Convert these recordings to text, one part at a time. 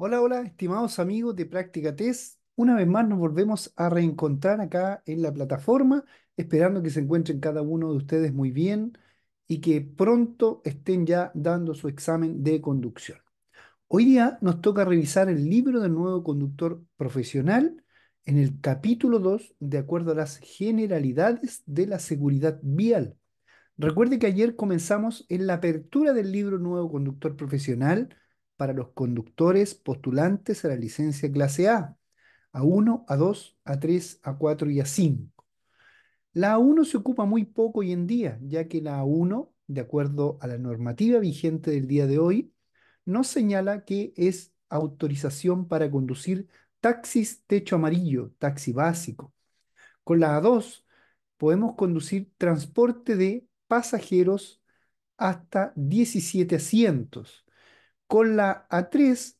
Hola, hola, estimados amigos de Práctica Test. Una vez más nos volvemos a reencontrar acá en la plataforma, esperando que se encuentren cada uno de ustedes muy bien y que pronto estén ya dando su examen de conducción. Hoy día nos toca revisar el libro del nuevo conductor profesional en el capítulo 2, de acuerdo a las generalidades de la seguridad vial. Recuerde que ayer comenzamos en la apertura del libro Nuevo Conductor Profesional, para los conductores postulantes a la licencia clase A, A1, A2, A3, A4 y A5. La A1 se ocupa muy poco hoy en día, ya que la A1, de acuerdo a la normativa vigente del día de hoy, nos señala que es autorización para conducir taxis techo amarillo, taxi básico. Con la A2 podemos conducir transporte de pasajeros hasta 17 asientos con la A3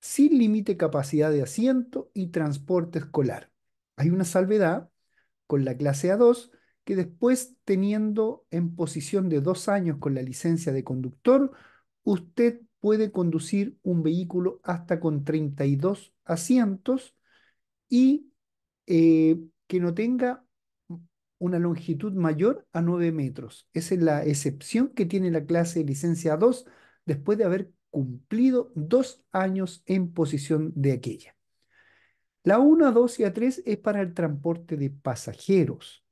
sin límite capacidad de asiento y transporte escolar. Hay una salvedad con la clase A2 que después teniendo en posición de dos años con la licencia de conductor, usted puede conducir un vehículo hasta con 32 asientos y eh, que no tenga una longitud mayor a 9 metros. Esa es la excepción que tiene la clase de licencia 2 después de haber cumplido dos años en posición de aquella. La 1 2 y a 3 es para el transporte de pasajeros.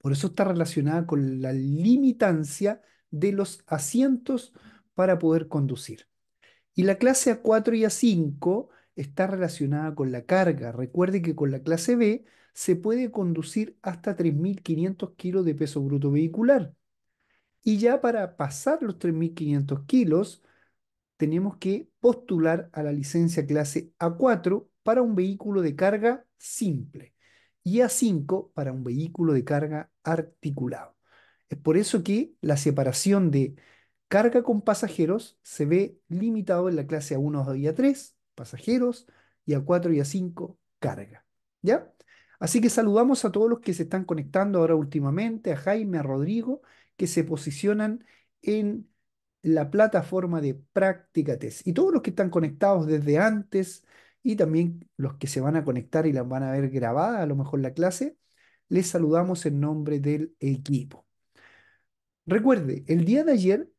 Por eso está relacionada con la limitancia de los asientos para poder conducir. Y la clase A4 y A5 está relacionada con la carga. Recuerde que con la clase B se puede conducir hasta 3.500 kilos de peso bruto vehicular. Y ya para pasar los 3.500 kilos tenemos que postular a la licencia clase A4 para un vehículo de carga simple y A5 para un vehículo de carga articulado. Es por eso que la separación de carga con pasajeros se ve limitado en la clase A1 y A3, pasajeros, y A4 y A5, carga. ¿Ya? Así que saludamos a todos los que se están conectando ahora últimamente, a Jaime, a Rodrigo, que se posicionan en la plataforma de práctica test Y todos los que están conectados desde antes y también los que se van a conectar y la van a ver grabada, a lo mejor la clase, les saludamos en nombre del equipo. Recuerde, el día de ayer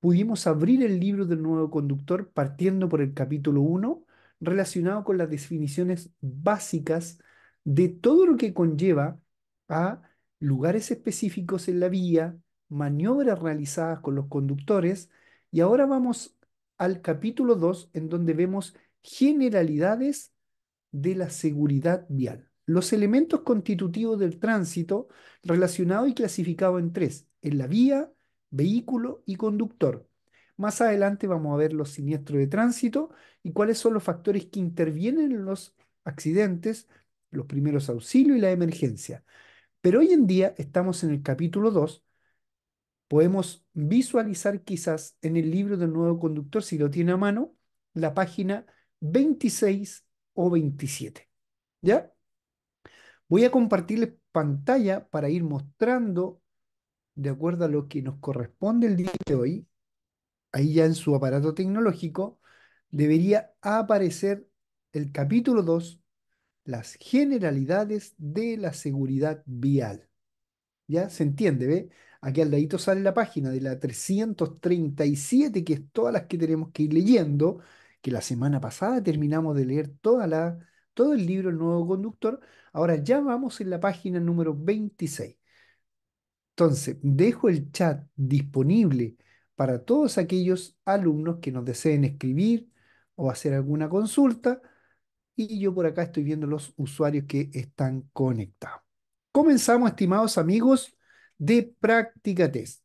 pudimos abrir el libro del nuevo conductor partiendo por el capítulo 1 relacionado con las definiciones básicas de todo lo que conlleva a lugares específicos en la vía, maniobras realizadas con los conductores y ahora vamos al capítulo 2 en donde vemos generalidades de la seguridad vial. Los elementos constitutivos del tránsito relacionado y clasificado en tres, en la vía, vehículo y conductor. Más adelante vamos a ver los siniestros de tránsito y cuáles son los factores que intervienen en los accidentes, los primeros auxilios y la emergencia. Pero hoy en día estamos en el capítulo 2 podemos visualizar quizás en el libro del nuevo conductor, si lo tiene a mano, la página 26 o 27. ¿Ya? Voy a compartirles pantalla para ir mostrando, de acuerdo a lo que nos corresponde el día de hoy, ahí ya en su aparato tecnológico, debería aparecer el capítulo 2, las generalidades de la seguridad vial. ¿Ya? Se entiende, ¿ve? Aquí al ladito sale la página de la 337, que es todas las que tenemos que ir leyendo, que la semana pasada terminamos de leer toda la, todo el libro El Nuevo Conductor. Ahora ya vamos en la página número 26. Entonces, dejo el chat disponible para todos aquellos alumnos que nos deseen escribir o hacer alguna consulta. Y yo por acá estoy viendo los usuarios que están conectados. Comenzamos, estimados amigos, de práctica test.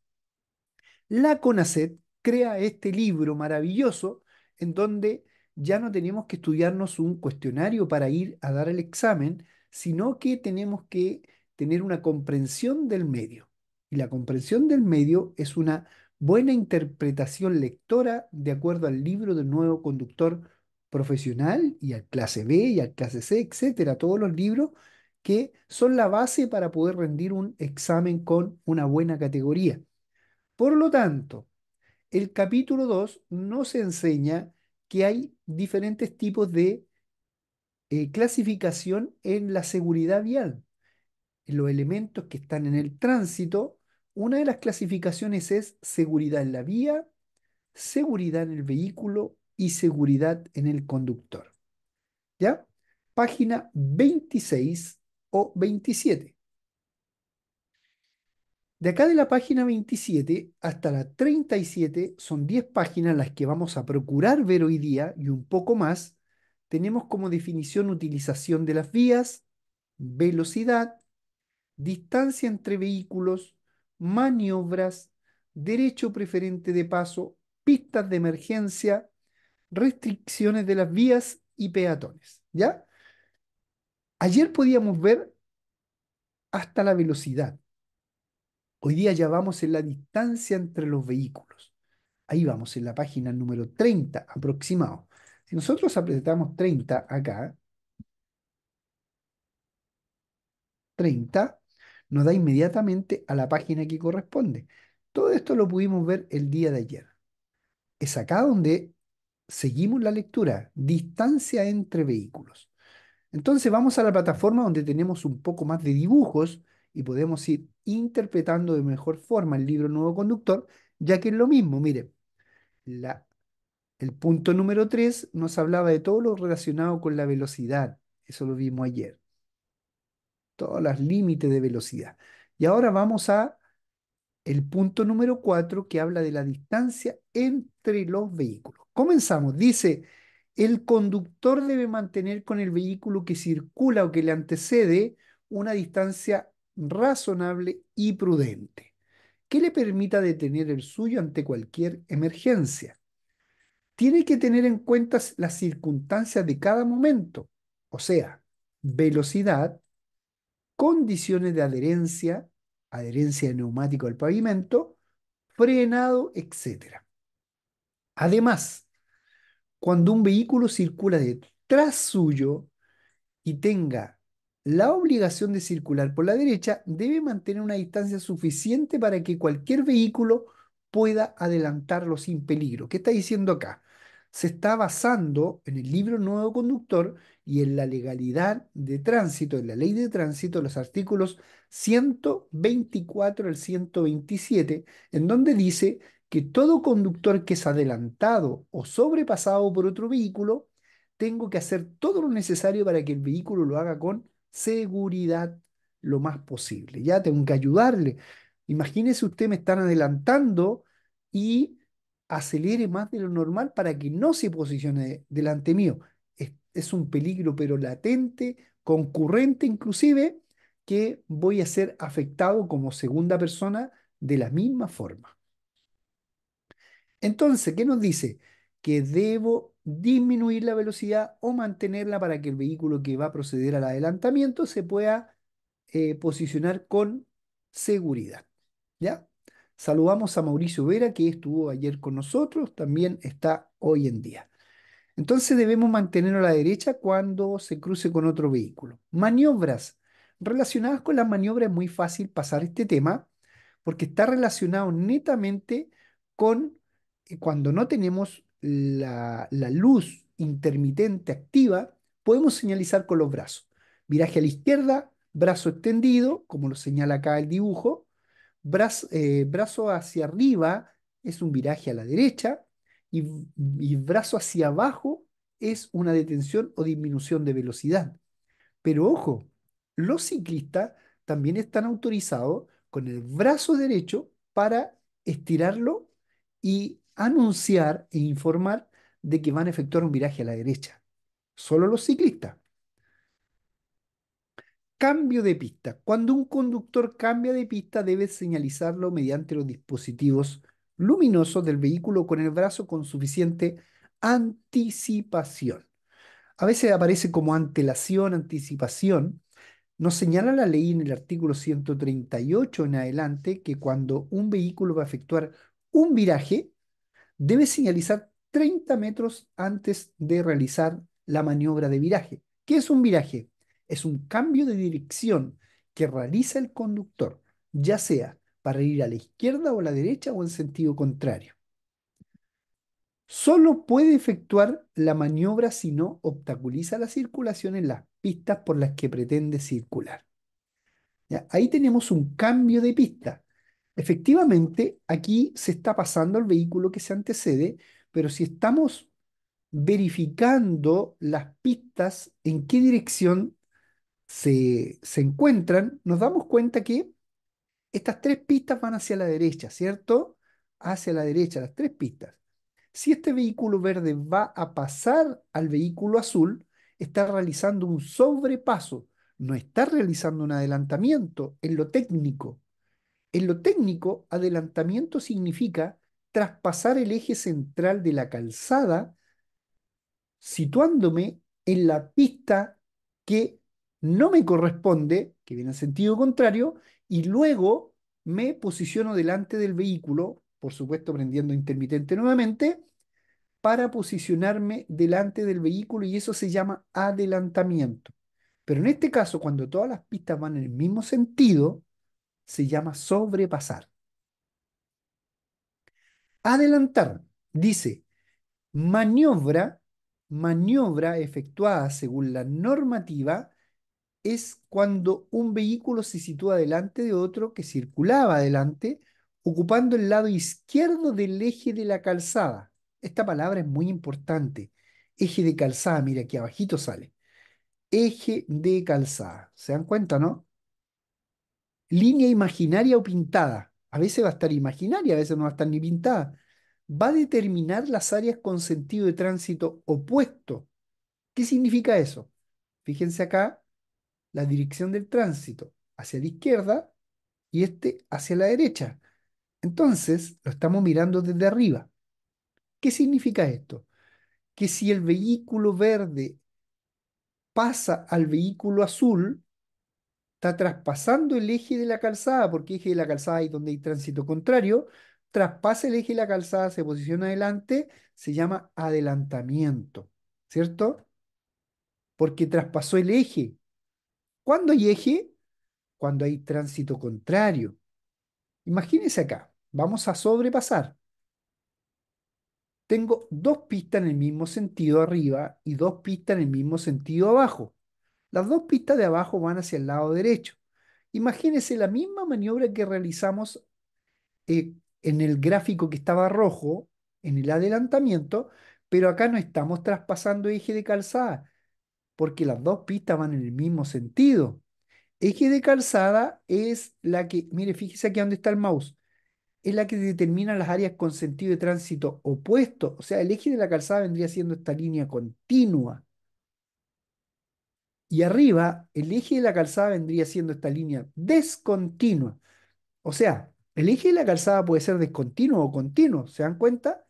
La CONACET crea este libro maravilloso en donde ya no tenemos que estudiarnos un cuestionario para ir a dar el examen, sino que tenemos que tener una comprensión del medio. Y la comprensión del medio es una buena interpretación lectora de acuerdo al libro del nuevo conductor profesional y al clase B y al clase C, etcétera, todos los libros que son la base para poder rendir un examen con una buena categoría. Por lo tanto, el capítulo 2 nos enseña que hay diferentes tipos de eh, clasificación en la seguridad vial. En los elementos que están en el tránsito, una de las clasificaciones es seguridad en la vía, seguridad en el vehículo y seguridad en el conductor. ¿Ya? Página 26 o 27. De acá de la página 27 hasta la 37 son 10 páginas las que vamos a procurar ver hoy día y un poco más. Tenemos como definición utilización de las vías, velocidad, distancia entre vehículos, maniobras, derecho preferente de paso, pistas de emergencia, restricciones de las vías y peatones. ¿Ya? Ayer podíamos ver hasta la velocidad. Hoy día ya vamos en la distancia entre los vehículos. Ahí vamos en la página número 30 aproximado. Si nosotros apretamos 30 acá, 30, nos da inmediatamente a la página que corresponde. Todo esto lo pudimos ver el día de ayer. Es acá donde seguimos la lectura, distancia entre vehículos. Entonces vamos a la plataforma donde tenemos un poco más de dibujos y podemos ir interpretando de mejor forma el libro Nuevo Conductor, ya que es lo mismo, mire, el punto número 3 nos hablaba de todo lo relacionado con la velocidad, eso lo vimos ayer, todos los límites de velocidad. Y ahora vamos a el punto número 4 que habla de la distancia entre los vehículos. Comenzamos, dice el conductor debe mantener con el vehículo que circula o que le antecede una distancia razonable y prudente, que le permita detener el suyo ante cualquier emergencia. Tiene que tener en cuenta las circunstancias de cada momento, o sea, velocidad, condiciones de adherencia, adherencia de neumático al pavimento, frenado, etc. Además, cuando un vehículo circula detrás suyo y tenga la obligación de circular por la derecha, debe mantener una distancia suficiente para que cualquier vehículo pueda adelantarlo sin peligro. ¿Qué está diciendo acá? Se está basando en el libro Nuevo Conductor y en la legalidad de tránsito, en la ley de tránsito, los artículos 124 al 127, en donde dice que todo conductor que es adelantado o sobrepasado por otro vehículo, tengo que hacer todo lo necesario para que el vehículo lo haga con seguridad lo más posible. Ya tengo que ayudarle. Imagínese usted me están adelantando y acelere más de lo normal para que no se posicione delante mío. es un peligro, pero latente, concurrente inclusive, que voy a ser afectado como segunda persona de la misma forma. Entonces, ¿qué nos dice? Que debo disminuir la velocidad o mantenerla para que el vehículo que va a proceder al adelantamiento se pueda eh, posicionar con seguridad. ¿Ya? Saludamos a Mauricio Vera, que estuvo ayer con nosotros, también está hoy en día. Entonces debemos mantenerlo a la derecha cuando se cruce con otro vehículo. Maniobras. Relacionadas con las maniobras es muy fácil pasar este tema porque está relacionado netamente con cuando no tenemos la, luz intermitente activa, podemos señalizar con los brazos. Viraje a la izquierda, brazo extendido, como lo señala acá el dibujo. Eh, brazo, hacia arriba es un viraje a la derecha y, y brazo hacia abajo es una detención o disminución de velocidad. Pero ojo, los ciclistas también están autorizados con el brazo derecho para estirarlo y anunciar e informar de que van a efectuar un viraje a la derecha. Solo los ciclistas. Cambio de pista. Cuando un conductor cambia de pista debe señalizarlo mediante los dispositivos luminosos del vehículo con el brazo con suficiente anticipación. A veces aparece como antelación, anticipación. Nos señala la ley en el artículo 138 en adelante que cuando un vehículo va a efectuar un viraje, debe señalizar 30 metros antes de realizar la maniobra de viraje. ¿Qué es un viraje? Es un cambio de dirección que realiza el conductor, ya sea para ir a la izquierda o a la derecha o en sentido contrario. Solo puede efectuar la maniobra si no obstaculiza la circulación en las pistas por las que pretende circular. Ahí tenemos un cambio de pista Efectivamente, aquí se está pasando al vehículo que se antecede, pero si estamos verificando las pistas en qué dirección se, se encuentran, nos damos cuenta que estas tres pistas van hacia la derecha, ¿cierto? Hacia la derecha, las tres pistas. Si este vehículo verde va a pasar al vehículo azul, está realizando un sobrepaso, no está realizando un adelantamiento en lo técnico. En lo técnico, adelantamiento significa traspasar el eje central de la calzada situándome en la pista que no me corresponde, que viene en sentido contrario, y luego me posiciono delante del vehículo, por supuesto prendiendo intermitente nuevamente, para posicionarme delante del vehículo y eso se llama adelantamiento. Pero en este caso, cuando todas las pistas van en el mismo sentido, se llama sobrepasar. Adelantar, dice, maniobra, maniobra efectuada según la normativa es cuando un vehículo se sitúa delante de otro que circulaba adelante, ocupando el lado izquierdo del eje de la calzada. Esta palabra es muy importante. Eje de calzada, mira, aquí abajito sale. Eje de calzada. ¿Se dan cuenta, no? línea imaginaria o pintada, a veces va a estar imaginaria, a veces no va a estar ni pintada, va a determinar las áreas con sentido de tránsito opuesto. ¿Qué significa eso? Fíjense acá la dirección del tránsito hacia la izquierda y este hacia la derecha. Entonces, lo estamos mirando desde arriba. ¿Qué significa esto? Que si el vehículo verde pasa al vehículo azul, está traspasando el eje de la calzada, porque eje de la calzada es donde hay tránsito contrario, traspasa el eje de la calzada, se posiciona adelante, se llama adelantamiento, ¿cierto? Porque traspasó el eje. ¿Cuándo hay eje? Cuando hay tránsito contrario. Imagínense acá, vamos a sobrepasar. Tengo dos pistas en el mismo sentido arriba y dos pistas en el mismo sentido abajo. Las dos pistas de abajo van hacia el lado derecho. Imagínense la misma maniobra que realizamos eh, en el gráfico que estaba rojo, en el adelantamiento, pero acá no estamos traspasando eje de calzada, porque las dos pistas van en el mismo sentido. Eje de calzada es la que, mire, fíjese aquí dónde está el mouse, es la que determina las áreas con sentido de tránsito opuesto. O sea, el eje de la calzada vendría siendo esta línea continua. Y arriba, el eje de la calzada vendría siendo esta línea descontinua. O sea, el eje de la calzada puede ser descontinuo o continuo, ¿se dan cuenta?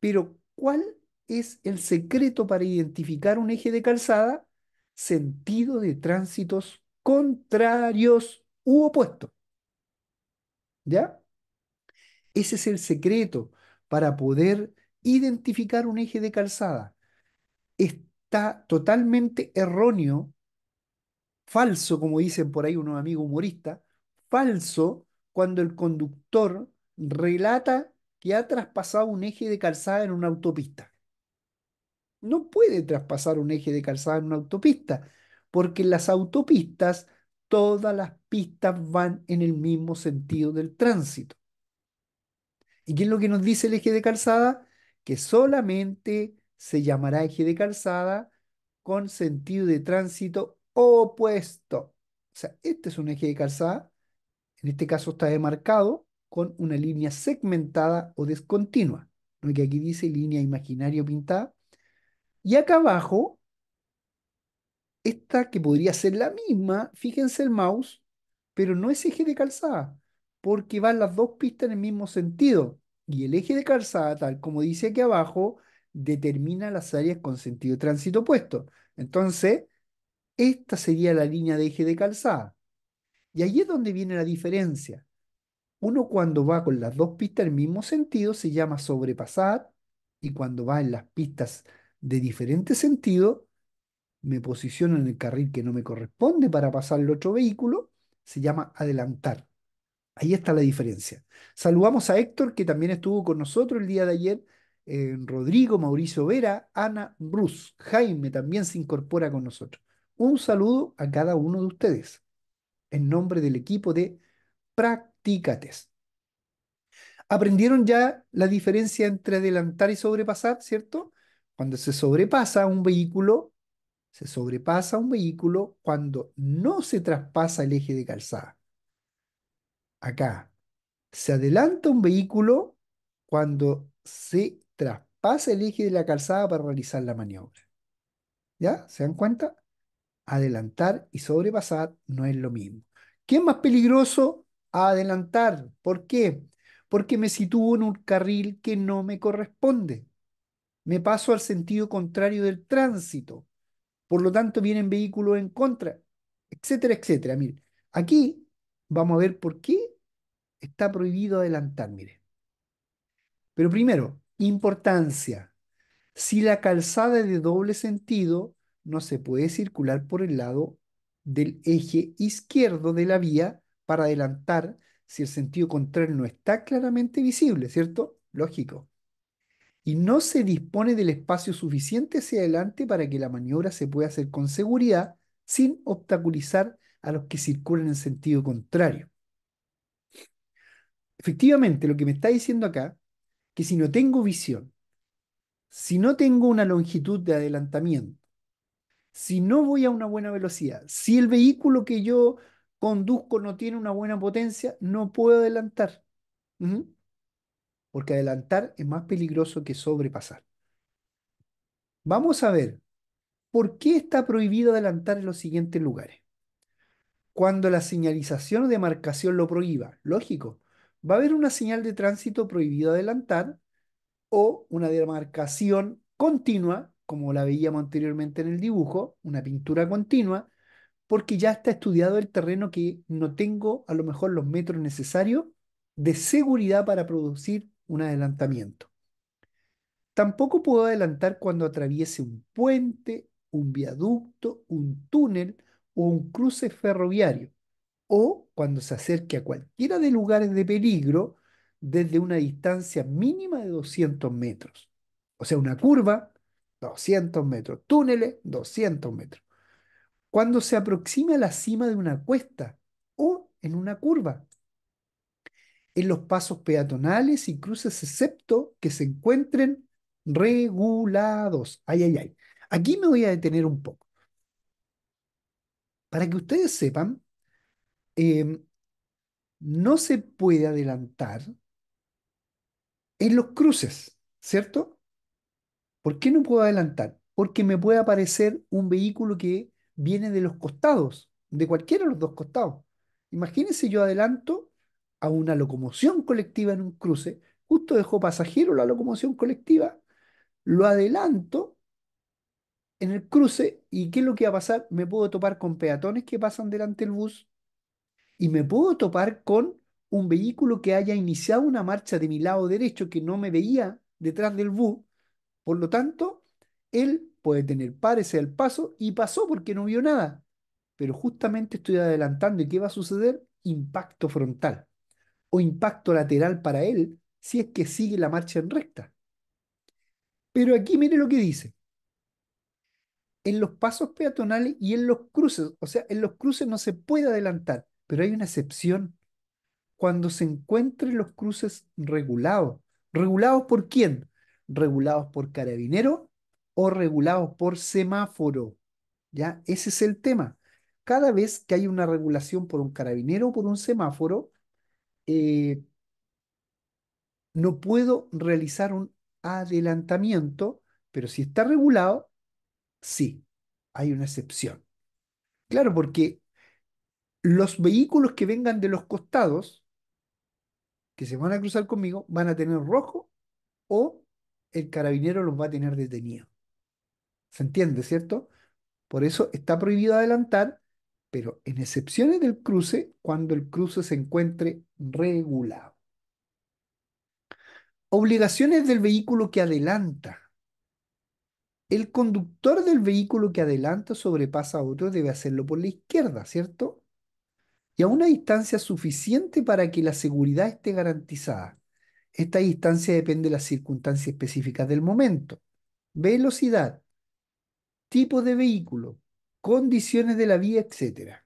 Pero ¿cuál es el secreto para identificar un eje de calzada? Sentido de tránsitos contrarios u opuestos. ¿Ya? Ese es el secreto para poder identificar un eje de calzada está totalmente erróneo, falso, como dicen por ahí unos amigos humoristas, falso cuando el conductor relata que ha traspasado un eje de calzada en una autopista. No puede traspasar un eje de calzada en una autopista, porque en las autopistas todas las pistas van en el mismo sentido del tránsito. ¿Y qué es lo que nos dice el eje de calzada? Que solamente se llamará eje de calzada con sentido de tránsito opuesto. O sea, este es un eje de calzada, en este caso está demarcado con una línea segmentada o descontinua, que aquí dice línea imaginaria pintada. Y acá abajo, esta que podría ser la misma, fíjense el mouse, pero no es eje de calzada, porque van las dos pistas en el mismo sentido. Y el eje de calzada, tal como dice aquí abajo, determina las áreas con sentido de tránsito opuesto. Entonces, esta sería la línea de eje de calzada. Y ahí es donde viene la diferencia. Uno cuando va con las dos pistas en el mismo sentido se llama sobrepasar y cuando va en las pistas de diferente sentido, me posiciono en el carril que no me corresponde para pasar el otro vehículo, se llama adelantar. Ahí está la diferencia. Saludamos a Héctor que también estuvo con nosotros el día de ayer eh, Rodrigo, Mauricio Vera, Ana Bruce, Jaime también se incorpora con nosotros. Un saludo a cada uno de ustedes en nombre del equipo de Practicates. Aprendieron ya la diferencia entre adelantar y sobrepasar, ¿cierto? Cuando se sobrepasa un vehículo, se sobrepasa un vehículo cuando no se traspasa el eje de calzada. Acá, se adelanta un vehículo cuando se traspasa el eje de la calzada para realizar la maniobra. ¿Ya? ¿Se dan cuenta? Adelantar y sobrepasar no es lo mismo. ¿Qué es más peligroso? Adelantar. ¿Por qué? Porque me sitúo en un carril que no me corresponde. Me paso al sentido contrario del tránsito. Por lo tanto, vienen vehículos en contra, etcétera, etcétera. Mire, aquí vamos a ver por qué está prohibido adelantar. Mire. Pero primero, Importancia. Si la calzada es de doble sentido, no se puede circular por el lado del eje izquierdo de la vía para adelantar si el sentido contrario no está claramente visible, ¿cierto? Lógico. Y no se dispone del espacio suficiente hacia adelante para que la maniobra se pueda hacer con seguridad sin obstaculizar a los que circulan en sentido contrario. Efectivamente, lo que me está diciendo acá que si no tengo visión, si no tengo una longitud de adelantamiento, si no voy a una buena velocidad, si el vehículo que yo conduzco no tiene una buena potencia, no puedo adelantar. Porque adelantar es más peligroso que sobrepasar. Vamos a ver por qué está prohibido adelantar en los siguientes lugares. Cuando la señalización o demarcación lo prohíba, lógico, va a haber una señal de tránsito prohibido adelantar o una demarcación continua, como la veíamos anteriormente en el dibujo, una pintura continua, porque ya está estudiado el terreno que no tengo a lo mejor los metros necesarios de seguridad para producir un adelantamiento. Tampoco puedo adelantar cuando atraviese un puente, un viaducto, un túnel o un cruce ferroviario o cuando se acerque a cualquiera de lugares de peligro desde una distancia mínima de 200 metros. O sea, una curva, 200 metros, túneles, 200 metros. Cuando se aproxime a la cima de una cuesta o en una curva, en los pasos peatonales y cruces excepto que se encuentren regulados. Ay, ay, ay. Aquí me voy a detener un poco. Para que ustedes sepan, Em, no se puede adelantar en los cruces, ¿cierto? ¿Por qué no puedo adelantar? Porque me puede aparecer un vehículo que viene de los costados, de cualquiera de los dos costados. Imagínense yo adelanto a una locomoción colectiva en un cruce, justo dejo pasajero la locomoción colectiva, lo adelanto en el cruce y ¿qué es lo que va a pasar? Me puedo topar con peatones que pasan delante del bus, y me puedo topar con un vehículo que haya iniciado una marcha de mi lado derecho que no me veía detrás del bus. Por lo tanto, él puede tener pares el paso y pasó porque no vio nada. Pero justamente estoy adelantando y ¿qué va a suceder? Impacto frontal o impacto lateral para él si es que sigue la marcha en recta. Pero aquí mire lo que dice. En los pasos peatonales y en los cruces, o sea, en los cruces no se puede adelantar pero hay una excepción. Cuando se encuentren los cruces regulados. ¿Regulados por quién? ¿Regulados por carabinero o regulados por semáforo? ¿Ya? Ese es el tema. Cada vez que hay una regulación por un carabinero o por un semáforo, eh, no puedo realizar un adelantamiento, pero si está regulado, sí, hay una excepción. Claro, porque los vehículos que vengan de los costados, que se van a cruzar conmigo, van a tener rojo o el carabinero los va a tener detenidos. ¿Se entiende, cierto? Por eso está prohibido adelantar, pero en excepciones del cruce, cuando el cruce se encuentre regulado. Obligaciones del vehículo que adelanta. El conductor del vehículo que adelanta sobrepasa a otro debe hacerlo por la izquierda, ¿cierto? y a una distancia suficiente para que la seguridad esté garantizada. Esta distancia depende de las circunstancias específicas del momento, velocidad, tipo de vehículo, condiciones de la vía, etc.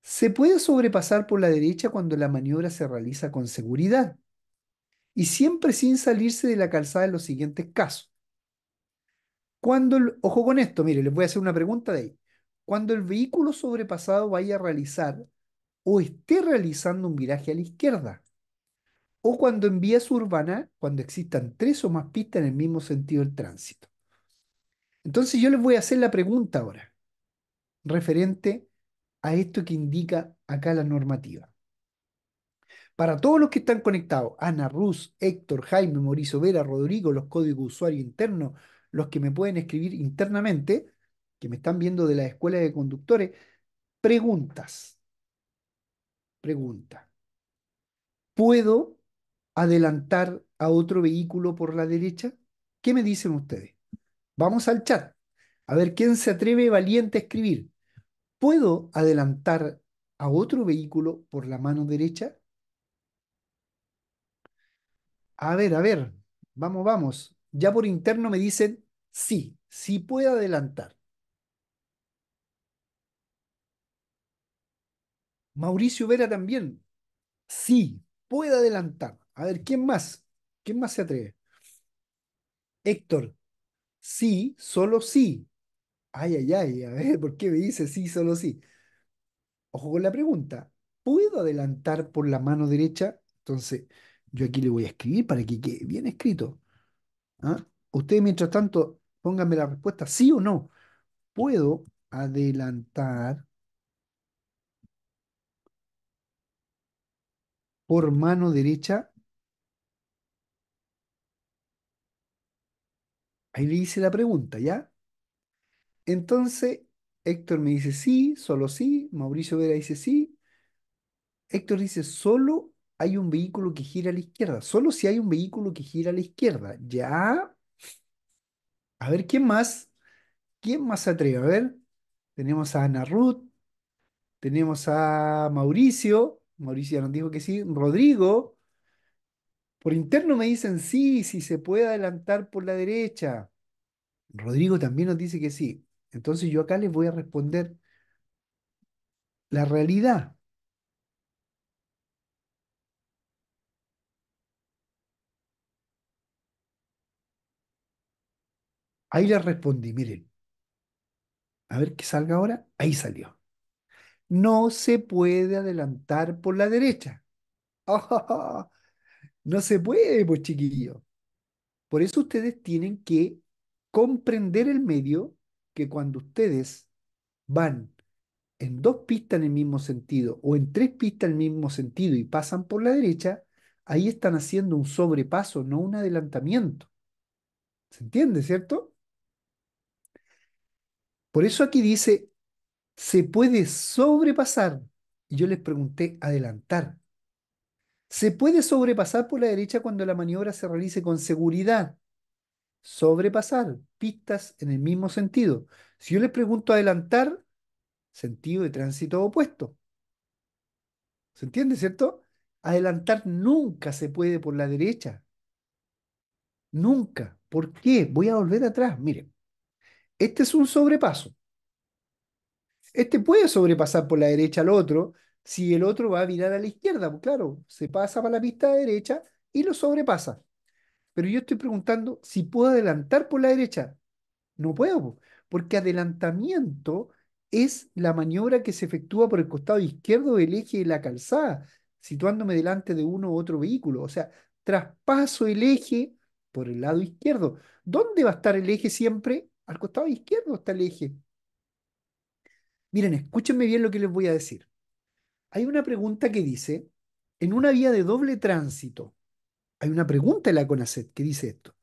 Se puede sobrepasar por la derecha cuando la maniobra se realiza con seguridad y siempre sin salirse de la calzada en los siguientes casos. Cuando, ojo con esto, mire, les voy a hacer una pregunta de ahí cuando el vehículo sobrepasado vaya a realizar o esté realizando un viraje a la izquierda, o cuando en vías urbana cuando existan tres o más pistas en el mismo sentido del tránsito. Entonces yo les voy a hacer la pregunta ahora, referente a esto que indica acá la normativa. Para todos los que están conectados, Ana Rus, Héctor, Jaime, Mauricio Vera, Rodrigo, los códigos usuario interno, los que me pueden escribir internamente, que me están viendo de la escuela de conductores, preguntas. Pregunta. ¿Puedo adelantar a otro vehículo por la derecha? ¿Qué me dicen ustedes? Vamos al chat. A ver quién se atreve valiente a escribir. ¿Puedo adelantar a otro vehículo por la mano derecha? A ver, a ver. Vamos, vamos. Ya por interno me dicen sí, sí puedo adelantar. Mauricio Vera también. Sí, puede adelantar. A ver, ¿quién más? ¿Quién más se atreve? Héctor, sí, solo sí. Ay, ay, ay, a ver, ¿por qué me dice sí, solo sí? Ojo con la pregunta. ¿Puedo adelantar por la mano derecha? Entonces, yo aquí le voy a escribir para que quede bien escrito. ¿Ah? Ustedes, mientras tanto, pónganme la respuesta sí o no. ¿Puedo adelantar por mano derecha. Ahí le hice la pregunta, ¿ya? Entonces, Héctor me dice sí, solo sí. Mauricio Vera dice sí. Héctor dice solo hay un vehículo que gira a la izquierda. Solo si hay un vehículo que gira a la izquierda. Ya. A ver, ¿quién más? ¿Quién más se atreve? A ver. Tenemos a Ana Ruth. Tenemos a Mauricio. Mauricio nos dijo que sí. Rodrigo, por interno me dicen sí, si se puede adelantar por la derecha. Rodrigo también nos dice que sí. Entonces yo acá les voy a responder la realidad. Ahí les respondí, miren. A ver qué salga ahora. Ahí salió no se puede adelantar por la derecha. No se puede, pues chiquillo Por eso ustedes tienen que comprender el medio que cuando ustedes van en dos pistas en el mismo sentido o en tres pistas en el mismo sentido y pasan por la derecha, ahí están haciendo un sobrepaso, no un adelantamiento. ¿Se entiende, cierto? Por eso aquí dice, se puede sobrepasar. Y yo les pregunté, adelantar. Se puede sobrepasar por la derecha cuando la maniobra se realice con seguridad. Sobrepasar, pistas en el mismo sentido. Si yo les pregunto adelantar, sentido de tránsito opuesto. ¿Se entiende, cierto? Adelantar nunca se puede por la derecha. Nunca. ¿Por qué? Voy a volver atrás. Miren, este es un sobrepaso. Este puede sobrepasar por la derecha al otro si el otro va a virar a la izquierda. Pues claro, se pasa para la pista de derecha y lo sobrepasa. Pero yo estoy preguntando si puedo adelantar por la derecha. No puedo, porque adelantamiento es la maniobra que se efectúa por el costado izquierdo del eje de la calzada, situándome delante de uno u otro vehículo. O sea, traspaso el eje por el lado izquierdo. ¿Dónde va a estar el eje siempre? Al costado izquierdo está el eje. Miren, escúchenme bien lo que les voy a decir. Hay una pregunta que dice, en una vía de doble tránsito, hay una pregunta en la CONACET que dice esto,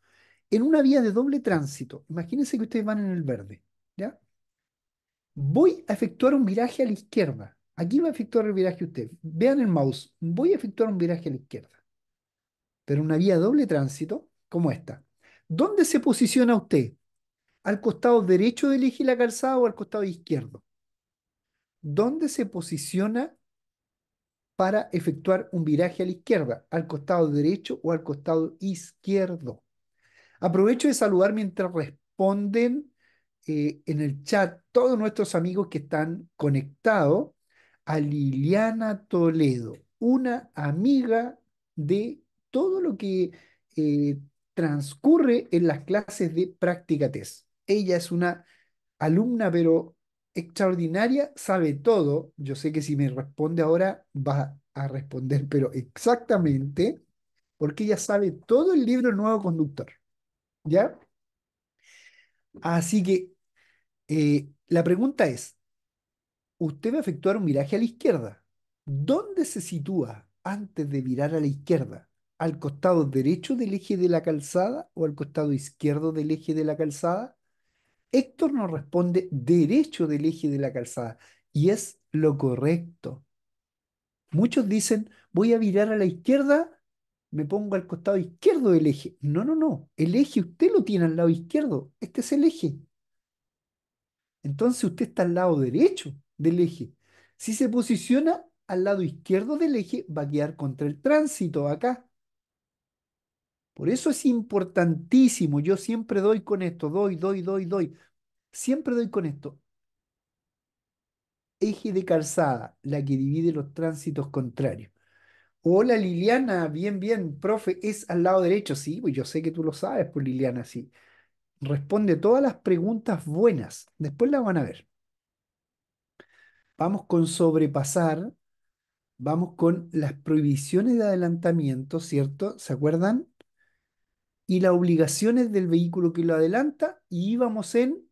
en una vía de doble tránsito, imagínense que ustedes van en el verde, ¿ya? Voy a efectuar un viraje a la izquierda. Aquí va a efectuar el viraje usted. Vean el mouse, voy a efectuar un viraje a la izquierda. Pero en una vía de doble tránsito, como esta. ¿Dónde se posiciona usted? ¿Al costado derecho del eje la calzada o al costado izquierdo? dónde se posiciona para efectuar un viraje a la izquierda, al costado derecho o al costado izquierdo. Aprovecho de saludar mientras responden eh, en el chat todos nuestros amigos que están conectados a Liliana Toledo, una amiga de todo lo que eh, transcurre en las clases de práctica test. Ella es una alumna, pero extraordinaria, sabe todo. Yo sé que si me responde ahora va a responder, pero exactamente, porque ella sabe todo el libro Nuevo Conductor. ¿Ya? Así que eh, la pregunta es, usted va a efectuar un miraje a la izquierda. ¿Dónde se sitúa antes de virar a la izquierda? ¿Al costado derecho del eje de la calzada o al costado izquierdo del eje de la calzada? Héctor nos responde derecho del eje de la calzada y es lo correcto. Muchos dicen, voy a virar a la izquierda, me pongo al costado izquierdo del eje. No, no, no, el eje usted lo tiene al lado izquierdo, este es el eje. Entonces usted está al lado derecho del eje. Si se posiciona al lado izquierdo del eje, va a quedar contra el tránsito acá. Por eso es importantísimo, yo siempre doy con esto, doy, doy, doy, doy, siempre doy con esto. Eje de calzada, la que divide los tránsitos contrarios. Hola Liliana, bien, bien, profe, es al lado derecho, sí, pues yo sé que tú lo sabes, por pues, Liliana, sí. Responde todas las preguntas buenas, después las van a ver. Vamos con sobrepasar, vamos con las prohibiciones de adelantamiento, ¿cierto? ¿Se acuerdan? y obligación obligaciones del vehículo que lo adelanta y íbamos en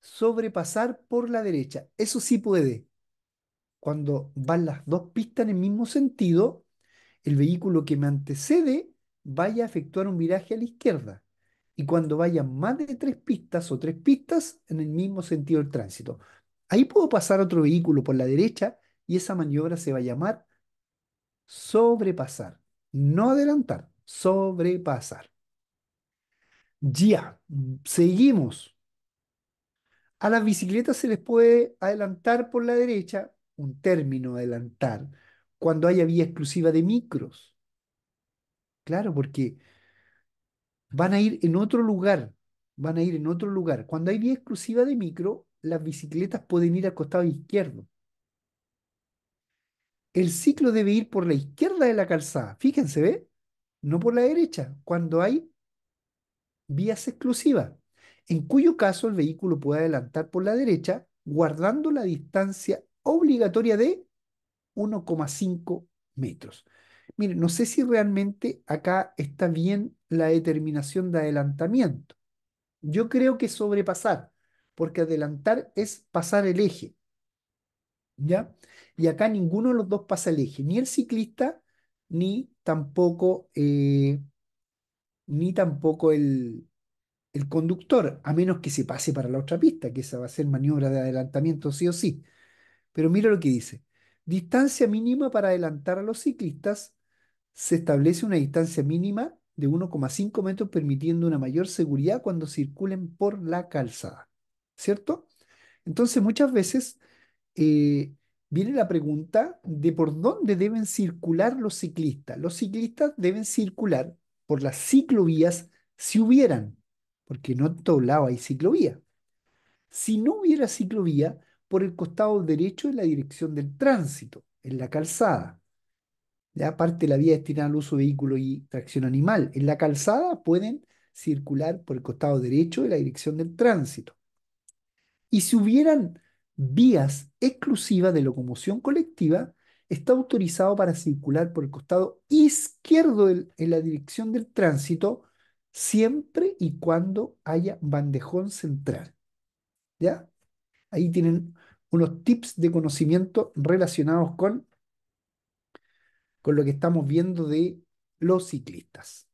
sobrepasar por la derecha. Eso sí puede. Cuando van las dos pistas en el mismo sentido, el vehículo que me antecede vaya a efectuar un viraje a la izquierda. Y cuando vayan más de tres pistas o tres pistas, en el mismo sentido del tránsito. Ahí puedo pasar otro vehículo por la derecha y esa maniobra se va a llamar sobrepasar. No adelantar, sobrepasar. Ya, seguimos. A las bicicletas se les puede adelantar por la derecha, un término adelantar, cuando haya vía exclusiva de micros. Claro, porque van a ir en otro lugar, van a ir en otro lugar. Cuando hay vía exclusiva de micro, las bicicletas pueden ir al costado izquierdo. El ciclo debe ir por la izquierda de la calzada, fíjense, ¿ve? No por la derecha, cuando hay vías exclusivas, en cuyo caso el vehículo puede adelantar por la derecha guardando la distancia obligatoria de 1,5 metros. Mire, no sé si realmente acá está bien la determinación de adelantamiento. Yo creo que sobrepasar, porque adelantar es pasar el eje. ¿Ya? Y acá ninguno de los dos pasa el eje, ni el ciclista, ni tampoco eh, ni tampoco el, conductor, a menos que se pase para la otra pista, que esa va a ser maniobra de adelantamiento sí o sí. Pero mira lo que dice. Distancia mínima para adelantar a los ciclistas. Se establece una distancia mínima de 1,5 metros permitiendo una mayor seguridad cuando circulen por la calzada. ¿Cierto? Entonces muchas veces eh, viene la pregunta de por dónde deben circular los ciclistas. Los ciclistas deben circular por las ciclovías si hubieran, porque no en todo lado hay ciclovía. Si no hubiera ciclovía, por el costado derecho de la dirección del tránsito, en la calzada. de parte de la vía destinada al uso de vehículo y tracción animal. En la calzada pueden circular por el costado derecho de la dirección del tránsito. Y si hubieran vías exclusivas de locomoción colectiva, está autorizado para circular por el costado izquierdo en la dirección del tránsito siempre y cuando haya bandejón central. ¿Ya? Ahí tienen unos tips de conocimiento relacionados con, con lo que estamos viendo de los ciclistas.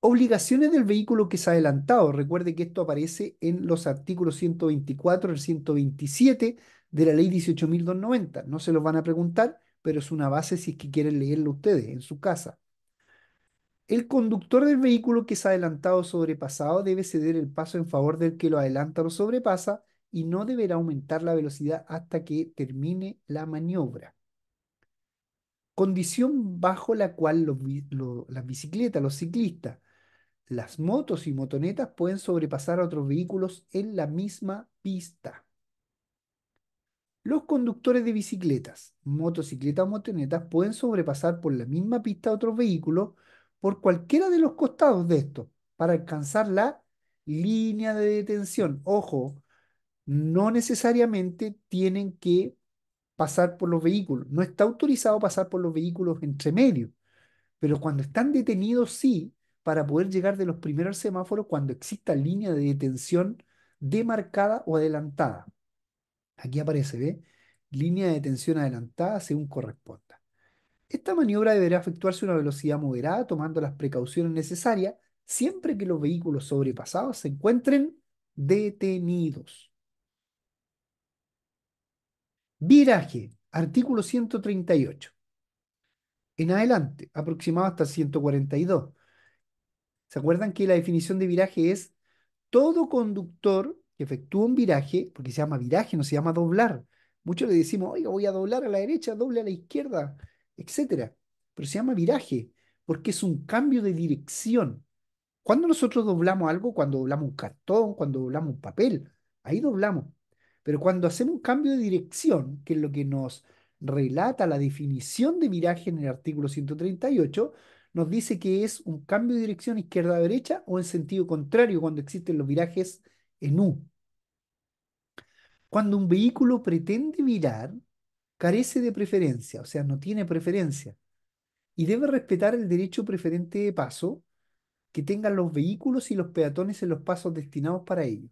Obligaciones del vehículo que se ha adelantado. Recuerde que esto aparece en los artículos 124, el 127, de la ley 18.290. No se los van a preguntar, pero es una base si es que quieren leerlo ustedes en su casa. El conductor del vehículo que es adelantado o sobrepasado debe ceder el paso en favor del que lo adelanta o sobrepasa y no deberá aumentar la velocidad hasta que termine la maniobra. Condición bajo la cual las bicicletas, los ciclistas, las motos y motonetas pueden sobrepasar a otros vehículos en la misma pista. Los conductores de bicicletas, motocicletas o motonetas pueden sobrepasar por la misma pista a otros vehículos por cualquiera de los costados de estos para alcanzar la línea de detención. Ojo, no necesariamente tienen que pasar por los vehículos. No está autorizado pasar por los vehículos entre medio, pero cuando están detenidos sí, para poder llegar de los primeros semáforos cuando exista línea de detención demarcada o adelantada. Aquí aparece, ¿ve? Línea de tensión adelantada según corresponda. Esta maniobra deberá efectuarse a una velocidad moderada, tomando las precauciones necesarias, siempre que los vehículos sobrepasados se encuentren detenidos. Viraje, artículo 138. En adelante, aproximado hasta 142. ¿Se acuerdan que la definición de viraje es todo conductor que efectúa un viraje, porque se llama viraje, no se llama doblar. Muchos le decimos, oiga, voy a doblar a la derecha, doble a la izquierda, etc. Pero se llama viraje, porque es un cambio de dirección. Cuando nosotros doblamos algo, cuando doblamos un cartón, cuando doblamos un papel, ahí doblamos. Pero cuando hacemos un cambio de dirección, que es lo que nos relata la definición de viraje en el artículo 138, nos dice que es un cambio de dirección izquierda a derecha o en sentido contrario cuando existen los virajes U, Cuando un vehículo pretende virar, carece de preferencia, o sea, no tiene preferencia, y debe respetar el derecho preferente de paso que tengan los vehículos y los peatones en los pasos destinados para ello,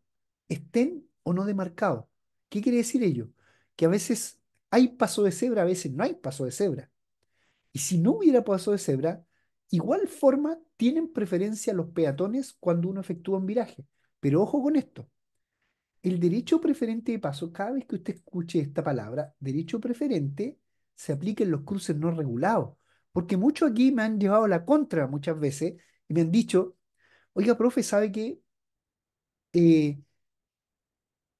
estén o no demarcados. ¿Qué quiere decir ello? Que a veces hay paso de cebra, a veces no hay paso de cebra. Y si no hubiera paso de cebra, igual forma tienen preferencia los peatones cuando uno efectúa un viraje. Pero ojo con esto. El derecho preferente de paso, cada vez que usted escuche esta palabra, derecho preferente, se aplica en los cruces no regulados. Porque muchos aquí me han llevado la contra muchas veces y me han dicho, oiga, profe, ¿sabe que eh,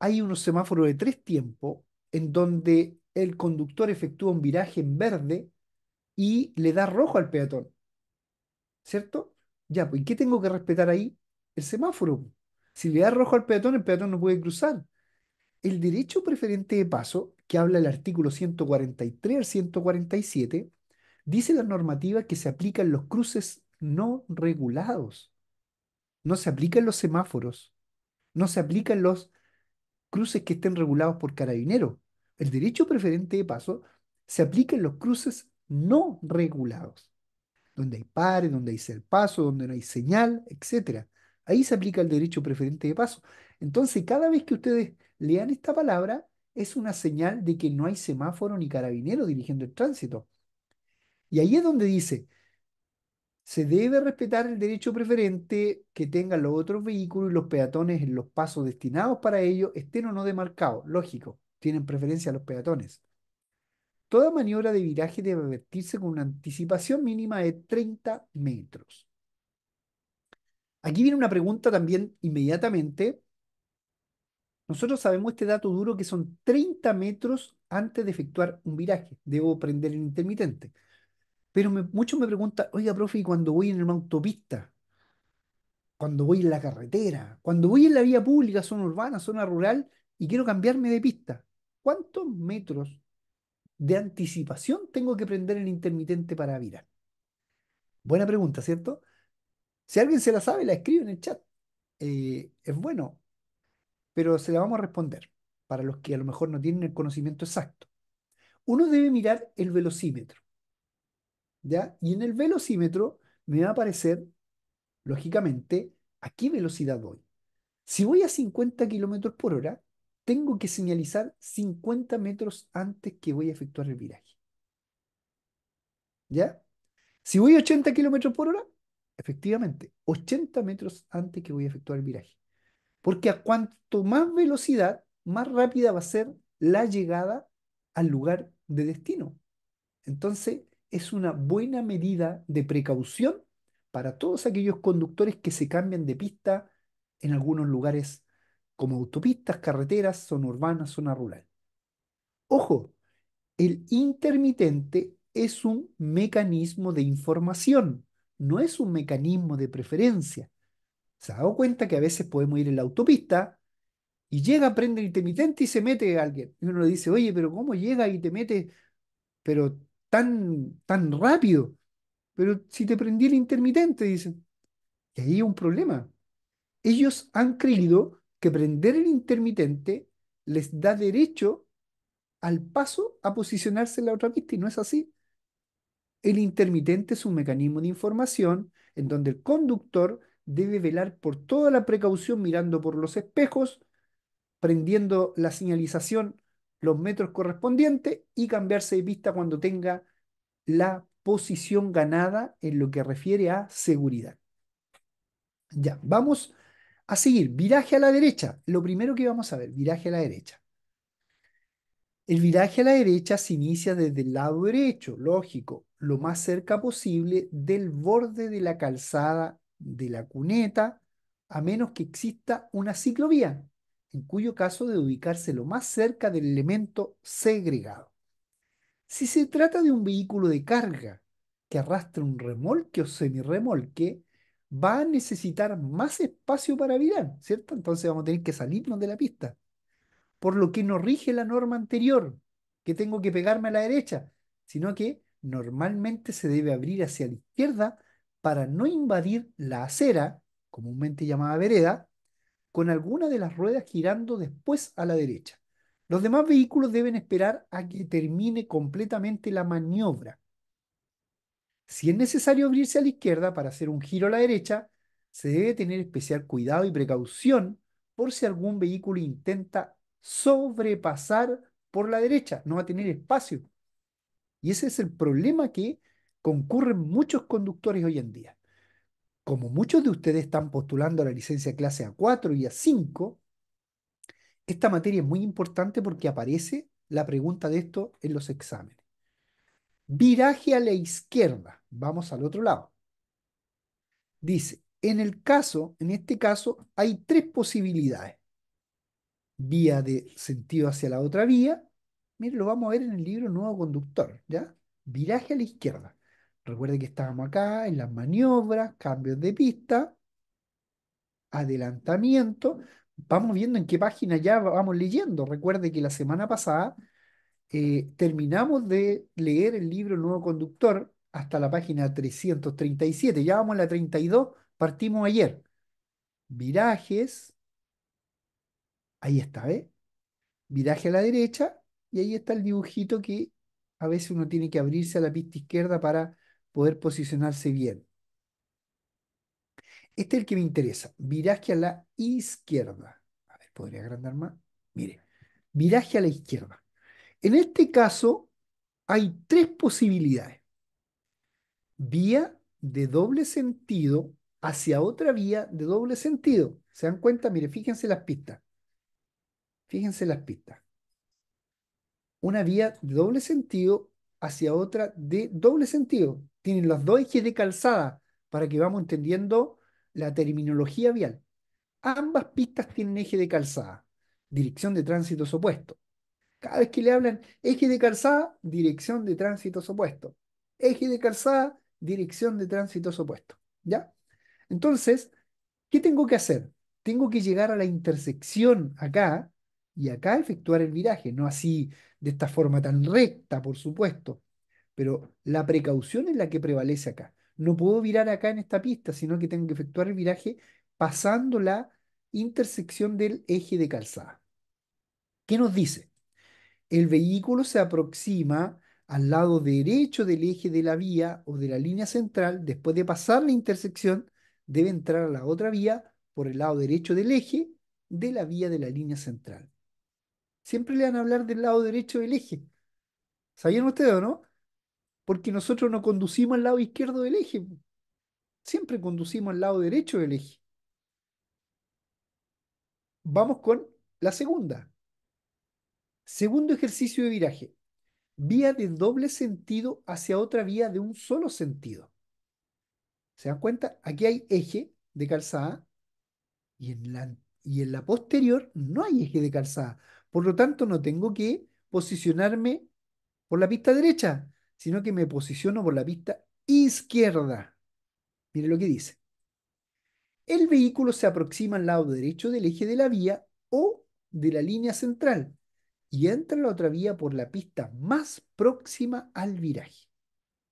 hay unos semáforos de tres tiempos en donde el conductor efectúa un viraje en verde y le da rojo al peatón. ¿Cierto? Ya, pues, ¿y qué tengo que respetar ahí? El semáforo. Si le da rojo al peatón, el peatón no puede cruzar. El derecho preferente de paso, que habla el artículo 143 al 147, dice la normativa que se aplica en los cruces no regulados. No se aplican los semáforos. No se aplican los cruces que estén regulados por carabinero. El derecho preferente de paso se aplica en los cruces no regulados, donde hay pares, donde hay paso, donde no hay señal, etc. Ahí se aplica el derecho preferente de paso. Entonces, cada vez que ustedes lean esta palabra, es una señal de que no hay semáforo ni carabinero dirigiendo el tránsito. Y ahí es donde dice, se debe respetar el derecho preferente que tengan los otros vehículos y los peatones en los pasos destinados para ello, estén o no demarcados. Lógico, tienen preferencia los peatones. Toda maniobra de viraje debe advertirse con una anticipación mínima de 30 metros. Aquí viene una pregunta también inmediatamente. Nosotros sabemos este dato duro que son 30 metros antes de efectuar un viraje. Debo prender el intermitente. Pero muchos me preguntan, oiga, profe, ¿y cuando voy en el autopista? Cuando voy en la carretera, cuando voy en la vía pública, zona urbana, zona rural, y quiero cambiarme de pista, ¿cuántos metros de anticipación tengo que prender el intermitente para virar? Buena pregunta, ¿cierto? Si alguien se la sabe, la escribe en el chat. Eh, es bueno, pero se la vamos a responder para los que a lo mejor no tienen el conocimiento exacto. Uno debe mirar el velocímetro. ¿ya? Y en el velocímetro me va a aparecer, lógicamente, a qué velocidad voy. Si voy a 50 kilómetros por hora, tengo que señalizar 50 metros antes que voy a efectuar el viraje. ¿Ya? Si voy a 80 kilómetros por hora, efectivamente, 80 metros antes que voy a efectuar el viraje. Porque a cuanto más velocidad, más rápida va a ser la llegada al lugar de destino. Entonces, es una buena medida de precaución para todos aquellos conductores que se cambian de pista en algunos lugares como autopistas, carreteras, zona urbana, zona rural. Ojo, el intermitente es un mecanismo de información no es un mecanismo de preferencia. Se ha dado cuenta que a veces podemos ir en la autopista y llega, prende el intermitente y se mete alguien. Y uno le dice, oye, pero ¿cómo llega y te mete, pero tan, tan rápido? Pero si te prendí el intermitente, dicen. Y ahí hay un problema. Ellos han creído que prender el intermitente les da derecho al paso a posicionarse en la otra pista y no es así. El intermitente es un mecanismo de información en donde el conductor debe velar por toda la precaución mirando por los espejos, prendiendo la señalización los metros correspondientes y cambiarse de vista cuando tenga la posición ganada en lo que refiere a seguridad. Ya, vamos a seguir. Viraje a la derecha. Lo primero que vamos a ver, viraje a la derecha. El viraje a la derecha se inicia desde el lado derecho, lógico lo más cerca posible del borde de la calzada de la cuneta, a menos que exista una ciclovía, en cuyo caso de ubicarse lo más cerca del elemento segregado. Si se trata de un vehículo de carga que arrastra un remolque o semirremolque, va a necesitar más espacio para virar, ¿cierto? Entonces vamos a tener que salirnos de la pista. Por lo que no rige la norma anterior, que tengo que pegarme a la derecha, sino que normalmente se debe abrir hacia la izquierda para no invadir la acera, comúnmente llamada vereda, con alguna de las ruedas girando después a la derecha. Los demás vehículos deben esperar a que termine completamente la maniobra. Si es necesario abrirse a la izquierda para hacer un giro a la derecha, se debe tener especial cuidado y precaución por si algún vehículo intenta sobrepasar por la derecha. No va a tener espacio y ese es el problema que concurren muchos conductores hoy en día. Como muchos de ustedes están postulando a la licencia clase A4 y A5, esta materia es muy importante porque aparece la pregunta de esto en los exámenes. Viraje a la izquierda. Vamos al otro lado. Dice, en el caso, en este caso, hay tres posibilidades. Vía de sentido hacia la otra vía, Miren lo vamos a ver en el libro Nuevo Conductor, ¿ya? Viraje a la izquierda. Recuerde que estábamos acá en las maniobras, cambios de pista, adelantamiento. Vamos viendo en qué página ya vamos leyendo. Recuerde que la semana pasada eh, terminamos de leer el libro Nuevo Conductor hasta la página 337. Ya vamos a la 32, partimos ayer. Virajes. Ahí está, ¿eh? Viraje a la derecha y ahí está el dibujito que a veces uno tiene que abrirse a la pista izquierda para poder posicionarse bien. Este es el que me interesa. Viraje a la izquierda. A ver, podría agrandar más. Mire, viraje a la izquierda. En este caso hay tres posibilidades. Vía de doble sentido hacia otra vía de doble sentido. ¿Se dan cuenta? Mire, fíjense las pistas. Fíjense las pistas una vía de doble sentido hacia otra de doble sentido. Tienen los dos ejes de calzada para que vamos entendiendo la terminología vial. Ambas pistas tienen eje de calzada, dirección de tránsito opuesto. Cada vez que le hablan eje de calzada, dirección de tránsito opuesto. Eje de calzada, dirección de tránsito opuesto. ¿Ya? Entonces, ¿qué tengo que hacer? Tengo que llegar a la intersección acá y acá efectuar el viraje, no así de esta forma tan recta, por supuesto, pero la precaución es la que prevalece acá. No puedo virar acá en esta pista, sino que tengo que efectuar el viraje pasando la intersección del eje de calzada. ¿Qué nos dice? El vehículo se aproxima al lado derecho del eje de la vía o de la línea central, después de pasar la intersección, debe entrar a la otra vía por el lado derecho del eje de la vía de la línea central siempre le van a hablar del lado derecho del eje. ¿Sabían ustedes o no? Porque nosotros no conducimos al lado izquierdo del eje. Siempre conducimos al lado derecho del eje. Vamos con la segunda. Segundo ejercicio de viraje. Vía de doble sentido hacia otra vía de un solo sentido. ¿Se dan cuenta? Aquí hay eje de calzada y en la, y en la posterior no hay eje de calzada. Por lo tanto, no tengo que posicionarme por la pista derecha, sino que me posiciono por la pista izquierda. Mire lo que dice. El vehículo se aproxima al lado derecho del eje de la vía o de la línea central y entra en la otra vía por la pista más próxima al viraje.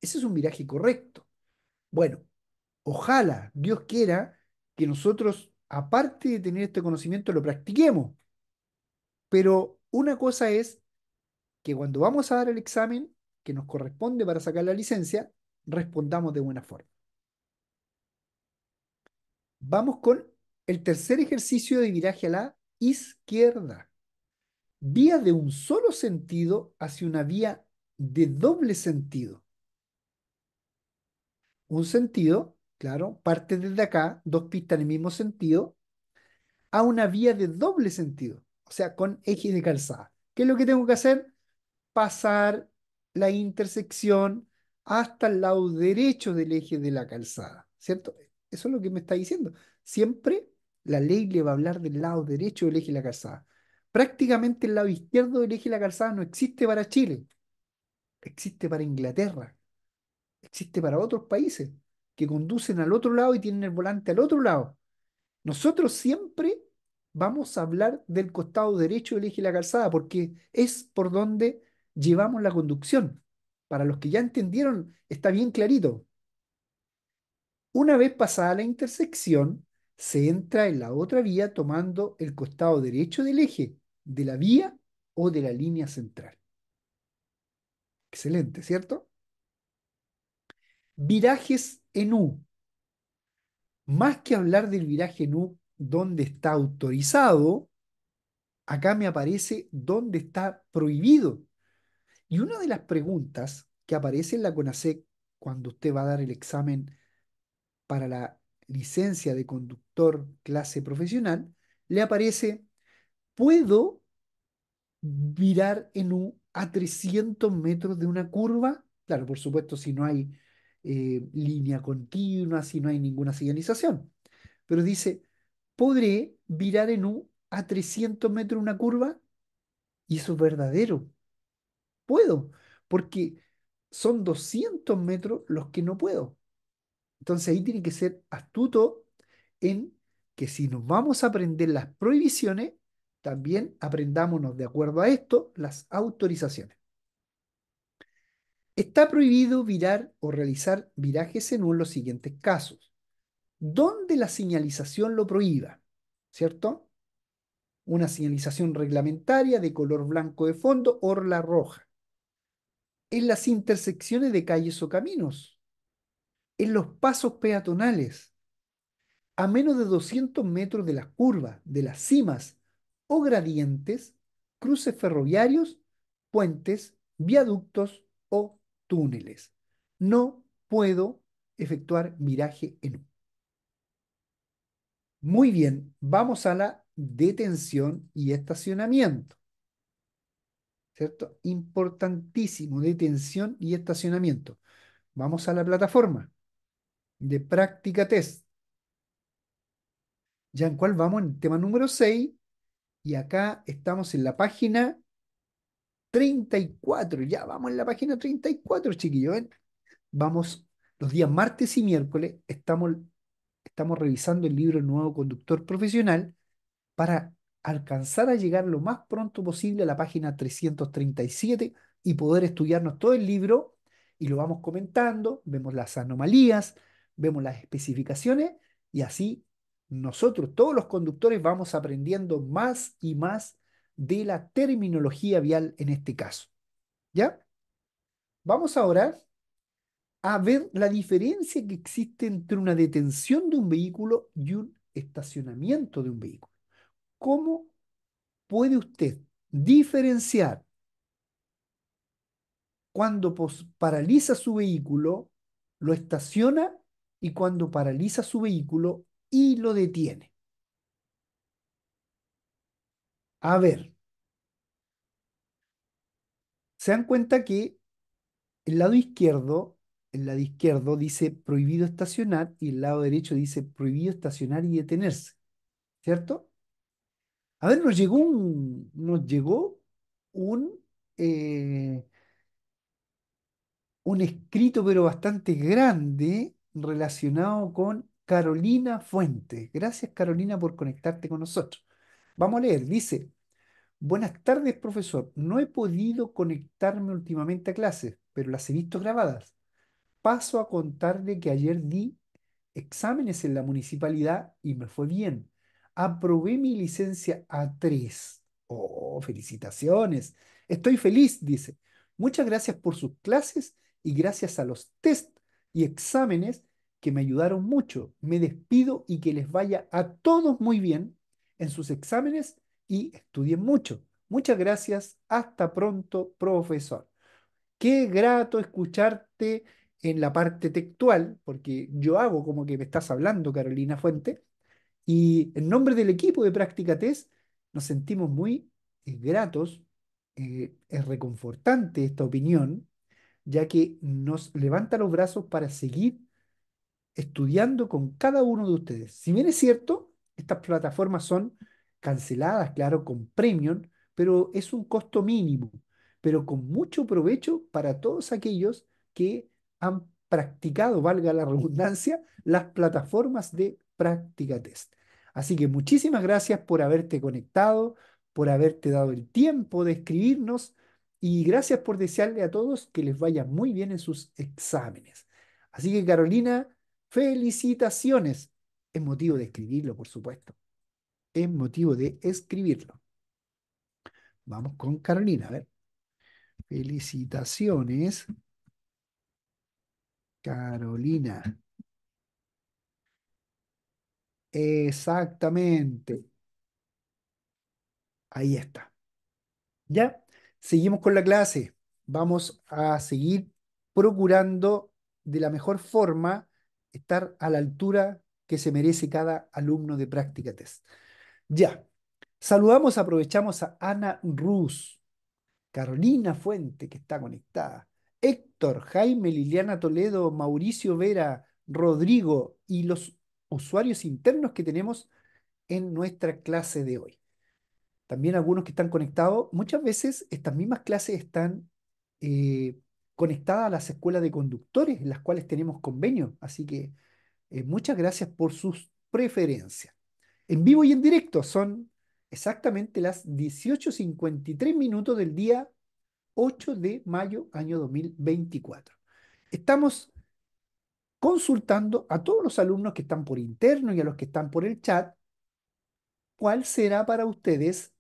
Ese es un viraje correcto. Bueno, ojalá Dios quiera que nosotros, aparte de tener este conocimiento, lo practiquemos. Pero una cosa es que cuando vamos a dar el examen que nos corresponde para sacar la licencia, respondamos de buena forma. Vamos con el tercer ejercicio de viraje a la izquierda. Vía de un solo sentido hacia una vía de doble sentido. Un sentido, claro, parte desde acá, dos pistas en el mismo sentido, a una vía de doble sentido o sea, con eje de calzada. ¿Qué es lo que tengo que hacer? Pasar la intersección hasta el lado derecho del eje de la calzada, ¿cierto? Eso es lo que me está diciendo. Siempre la ley le va a hablar del lado derecho del eje de la calzada. Prácticamente el lado izquierdo del eje de la calzada no existe para Chile, existe para Inglaterra, existe para otros países que conducen al otro lado y tienen el volante al otro lado. Nosotros siempre vamos a hablar del costado derecho del eje de la calzada, porque es por donde llevamos la conducción. Para los que ya entendieron, está bien clarito. Una vez pasada la intersección, se entra en la otra vía tomando el costado derecho del eje, de la vía o de la línea central. Excelente, ¿cierto? Virajes en U. Más que hablar del viraje en U, dónde está autorizado, acá me aparece dónde está prohibido. Y una de las preguntas que aparece en la CONACEC cuando usted va a dar el examen para la licencia de conductor clase profesional, le aparece, ¿puedo virar en un, a 300 metros de una curva? Claro, por supuesto, si no hay eh, línea continua, si no hay ninguna señalización. Pero dice, podré virar en U a 300 metros una curva y eso es verdadero. Puedo, porque son 200 metros los que no puedo. Entonces ahí tiene que ser astuto en que si nos vamos a aprender las prohibiciones, también aprendámonos de acuerdo a esto las autorizaciones. Está prohibido virar o realizar virajes en U en los siguientes casos donde la señalización lo prohíba, ¿cierto? Una señalización reglamentaria de color blanco de fondo, la roja. En las intersecciones de calles o caminos. En los pasos peatonales. A menos de 200 metros de las curvas, de las cimas o gradientes, cruces ferroviarios, puentes, viaductos o túneles. No puedo efectuar miraje en muy bien, vamos a la detención y estacionamiento. ¿Cierto? Importantísimo, detención y estacionamiento. Vamos a la plataforma de práctica test, ya en cual vamos en tema número 6 y acá estamos en la página 34, ya vamos en la página 34, chiquillos. ¿eh? Vamos los días martes y miércoles, estamos Estamos revisando el libro Nuevo Conductor Profesional para alcanzar a llegar lo más pronto posible a la página 337 y poder estudiarnos todo el libro y lo vamos comentando, vemos las anomalías, vemos las especificaciones y así nosotros, todos los conductores, vamos aprendiendo más y más de la terminología vial en este caso. ¿Ya? Vamos ahora a ver la diferencia que existe entre una detención de un vehículo y un estacionamiento de un vehículo. ¿Cómo puede usted diferenciar cuando paraliza su vehículo, lo estaciona y cuando paraliza su vehículo y lo detiene? A ver, se dan cuenta que el lado izquierdo el lado izquierdo dice prohibido estacionar y el lado derecho dice prohibido estacionar y detenerse. ¿Cierto? A ver, nos llegó un, nos llegó un, eh, un escrito, pero bastante grande, relacionado con Carolina Fuentes. Gracias, Carolina, por conectarte con nosotros. Vamos a leer. Dice, buenas tardes, profesor. No he podido conectarme últimamente a clases, pero las he visto grabadas paso a de que ayer di exámenes en la municipalidad y me fue bien. Aprobé mi licencia a tres Oh, felicitaciones. Estoy feliz, dice. Muchas gracias por sus clases y gracias a los test y exámenes que me ayudaron mucho. Me despido y que les vaya a todos muy bien en sus exámenes y estudien mucho. Muchas gracias. Hasta pronto, profesor. Qué grato escucharte en la parte textual, porque yo hago como que me estás hablando, Carolina Fuente, y en nombre del equipo de Práctica Test nos sentimos muy eh, gratos, eh, es reconfortante esta opinión, ya que nos levanta los brazos para seguir estudiando con cada uno de ustedes. Si bien es cierto, estas plataformas son canceladas, claro, con premium, pero es un costo mínimo, pero con mucho provecho para todos aquellos que han practicado, valga la redundancia, las plataformas de práctica test. Así que muchísimas gracias por haberte conectado, por haberte dado el tiempo de escribirnos y gracias por desearle a todos que les vaya muy bien en sus exámenes. Así que Carolina, felicitaciones. Es motivo de escribirlo, por supuesto. Es motivo de escribirlo. Vamos con Carolina, a ver. Felicitaciones. Carolina. Exactamente. Ahí está. ¿Ya? Seguimos con la clase. Vamos a seguir procurando de la mejor forma estar a la altura que se merece cada alumno de práctica test. Ya. Saludamos, aprovechamos a Ana Ruz, Carolina Fuente, que está conectada. Héctor, Jaime, Liliana Toledo, Mauricio Vera, Rodrigo y los usuarios internos que tenemos en nuestra clase de hoy. También algunos que están conectados. Muchas veces estas mismas clases están eh, conectadas a las escuelas de conductores, en las cuales tenemos convenio. Así que eh, muchas gracias por sus preferencias. En vivo y en directo son exactamente las 18.53 minutos del día 8 de mayo año 2024. Estamos consultando a todos los alumnos que están por interno y a los que están por el chat, cuál será para ustedes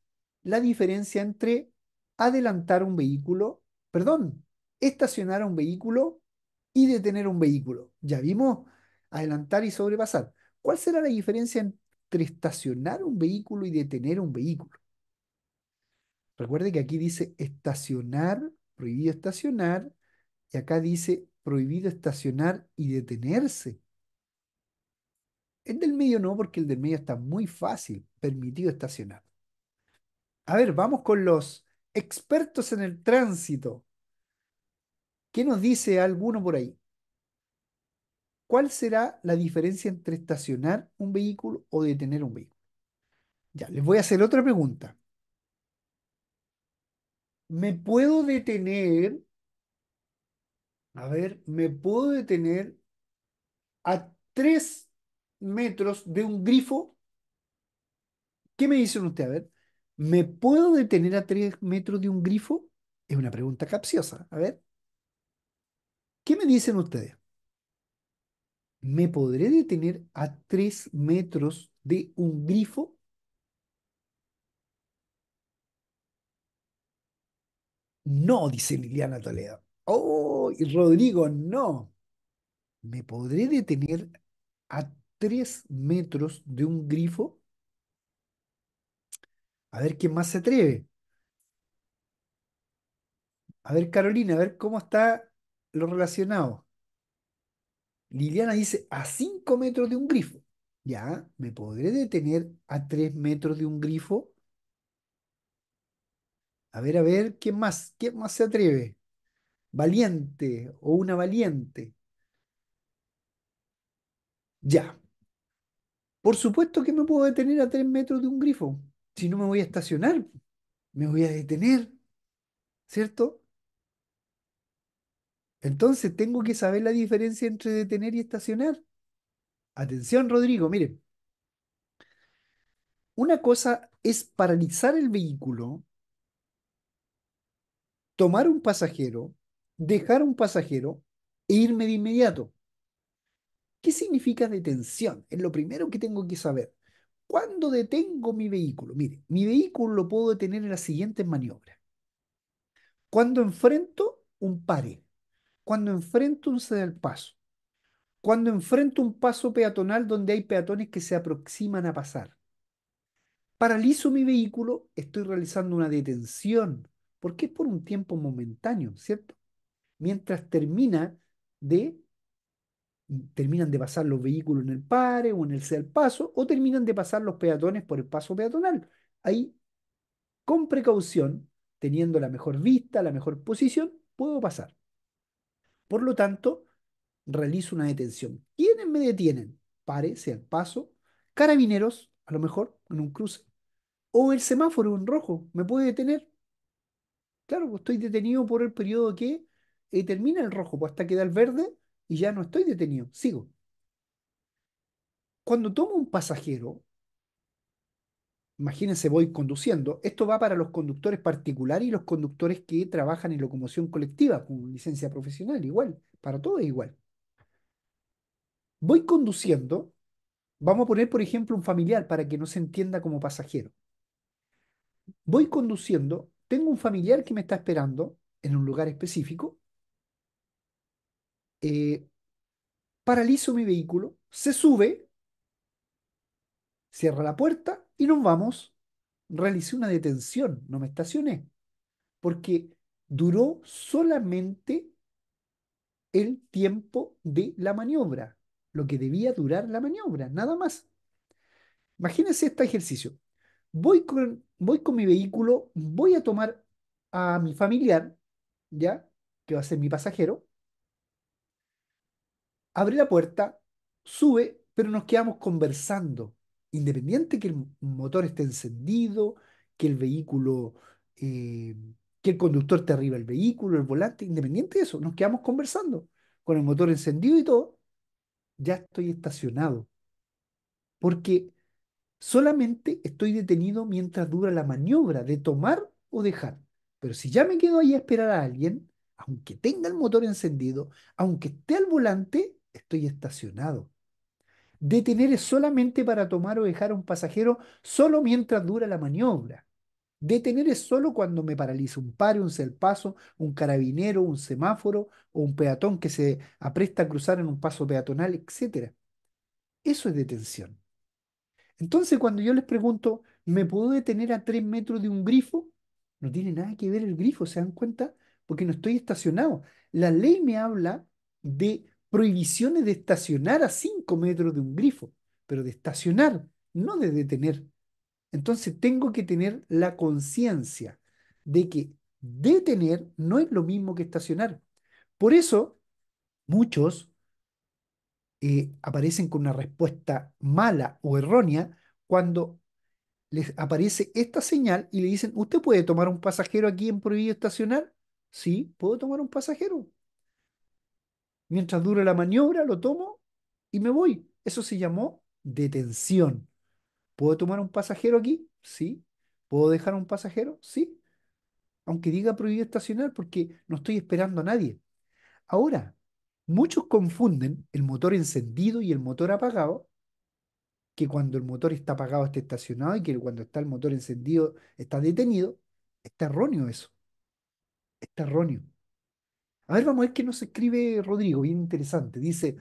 la diferencia entre adelantar un vehículo, perdón, estacionar un vehículo y detener un vehículo. Ya vimos adelantar y sobrepasar. ¿Cuál será la diferencia entre estacionar un vehículo y detener un vehículo? Recuerde que aquí dice estacionar, prohibido estacionar, y acá dice prohibido estacionar y detenerse. El del medio no, porque el del medio está muy fácil, permitido estacionar. A ver, vamos con los expertos en el tránsito. ¿Qué nos dice alguno por ahí? ¿Cuál será la diferencia entre estacionar un vehículo o detener un vehículo? Ya, les voy a hacer otra pregunta me puedo detener, a ver, me puedo detener a tres metros de un grifo. ¿Qué me dicen ustedes? A ver, ¿me puedo detener a tres metros de un grifo? Es una pregunta capciosa. A ver, ¿qué me dicen ustedes? ¿Me podré detener a tres metros de un grifo? No, dice Liliana Toledo. Oh, y Rodrigo, no. ¿Me podré detener a tres metros de un grifo? A ver quién más se atreve. A ver, Carolina, a ver cómo está lo relacionado. Liliana dice a cinco metros de un grifo. Ya, ¿me podré detener a tres metros de un grifo? A ver, a ver, ¿quién más? ¿Quién más se atreve? Valiente o una valiente. Ya. Por supuesto que me puedo detener a tres metros de un grifo. Si no me voy a estacionar, me voy a detener. ¿Cierto? Entonces tengo que saber la diferencia entre detener y estacionar. Atención, Rodrigo, mire. Una cosa es paralizar el vehículo tomar un pasajero, dejar un pasajero e irme de inmediato. ¿Qué significa detención? Es lo primero que tengo que saber. ¿Cuándo detengo mi vehículo? Mire, mi vehículo lo puedo detener en las siguientes maniobras. Cuando enfrento un pare, cuando enfrento un sedal paso, cuando enfrento un paso peatonal donde hay peatones que se aproximan a pasar. Paralizo mi vehículo, estoy realizando una detención porque es por un tiempo momentáneo, ¿cierto? Mientras termina de terminan de pasar los vehículos en el pare o en el el paso o terminan de pasar los peatones por el paso peatonal. Ahí, con precaución, teniendo la mejor vista, la mejor posición, puedo pasar. Por lo tanto, realizo una detención. ¿Quiénes me detienen? Pare, sea el paso, carabineros, a lo mejor en un cruce, o el semáforo en rojo, me puede detener. Claro, pues, estoy detenido por el periodo que eh, termina el rojo, pues hasta queda el verde y ya no estoy detenido, sigo. Cuando tomo un pasajero, imagínense, voy conduciendo, esto va para los conductores particulares y los conductores que trabajan en locomoción colectiva, con licencia profesional, igual, para todos es igual. Voy conduciendo, vamos a poner, por ejemplo, un familiar para que no se entienda como pasajero. Voy conduciendo tengo un familiar que me está esperando en un lugar específico, eh, paralizo mi vehículo, se sube, cierra la puerta y nos vamos. Realicé una detención, no me estacioné, porque duró solamente el tiempo de la maniobra, lo que debía durar la maniobra, nada más. Imagínense este ejercicio voy con, voy con mi vehículo, voy a tomar a mi familiar, ¿ya? Que va a ser mi pasajero. Abre la puerta, sube, pero nos quedamos conversando. Independiente que el motor esté encendido, que el vehículo, eh, que el conductor te arriba el vehículo, el volante, independiente de eso, nos quedamos conversando. Con el motor encendido y todo, ya estoy estacionado. Porque Solamente estoy detenido mientras dura la maniobra de tomar o dejar. Pero si ya me quedo ahí a esperar a alguien, aunque tenga el motor encendido, aunque esté al volante, estoy estacionado. Detener es solamente para tomar o dejar a un pasajero solo mientras dura la maniobra. Detener es solo cuando me paraliza un par, un selpaso, un carabinero, un semáforo o un peatón que se apresta a cruzar en un paso peatonal, etc. Eso es detención. Entonces, cuando yo les pregunto, ¿me puedo detener a tres metros de un grifo? No tiene nada que ver el grifo, ¿se dan cuenta? Porque no estoy estacionado. La ley me habla de prohibiciones de estacionar a cinco metros de un grifo, pero de estacionar, no de detener. Entonces tengo que tener la conciencia de que detener no es lo mismo que estacionar. Por eso, muchos eh, aparecen con una respuesta mala o errónea cuando les aparece esta señal y le dicen, ¿usted puede tomar un pasajero aquí en prohibido estacionar? Sí, puedo tomar un pasajero. Mientras dure la maniobra, lo tomo y me voy. Eso se llamó detención. ¿Puedo tomar un pasajero aquí? Sí. ¿Puedo dejar un pasajero? Sí. Aunque diga prohibido estacionar porque no estoy esperando a nadie. Ahora, Muchos confunden el motor encendido y el motor apagado, que cuando el motor está apagado está estacionado y que cuando está el motor encendido está detenido. Está erróneo eso. Está erróneo. A ver, vamos a ver qué nos escribe Rodrigo, bien interesante. Dice,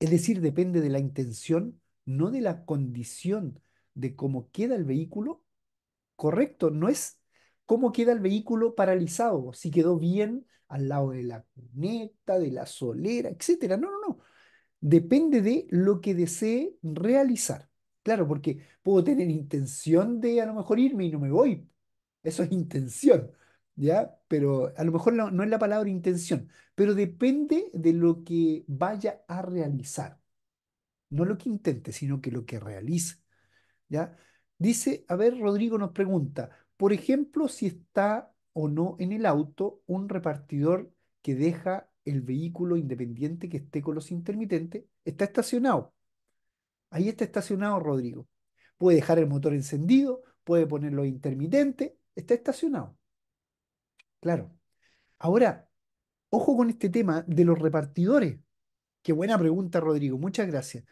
es decir, depende de la intención, no de la condición de cómo queda el vehículo. Correcto, no es cómo queda el vehículo paralizado, si quedó bien al lado de la cuneta, de la solera, etcétera. No, no, no. Depende de lo que desee realizar. Claro, porque puedo tener intención de a lo mejor irme y no me voy. Eso es intención, ¿ya? Pero a lo mejor no, es la palabra intención, pero depende de lo que vaya a realizar. No lo que intente, sino que lo que realiza. ¿ya? Dice, a ver, Rodrigo nos pregunta, por ejemplo, si está o no en el auto un repartidor que deja el vehículo independiente que esté con los intermitentes, está estacionado. Ahí está estacionado Rodrigo. Puede dejar el motor encendido, puede ponerlo intermitente, está estacionado. Claro. Ahora, ojo con este tema de los repartidores. Qué buena pregunta, Rodrigo. Muchas gracias.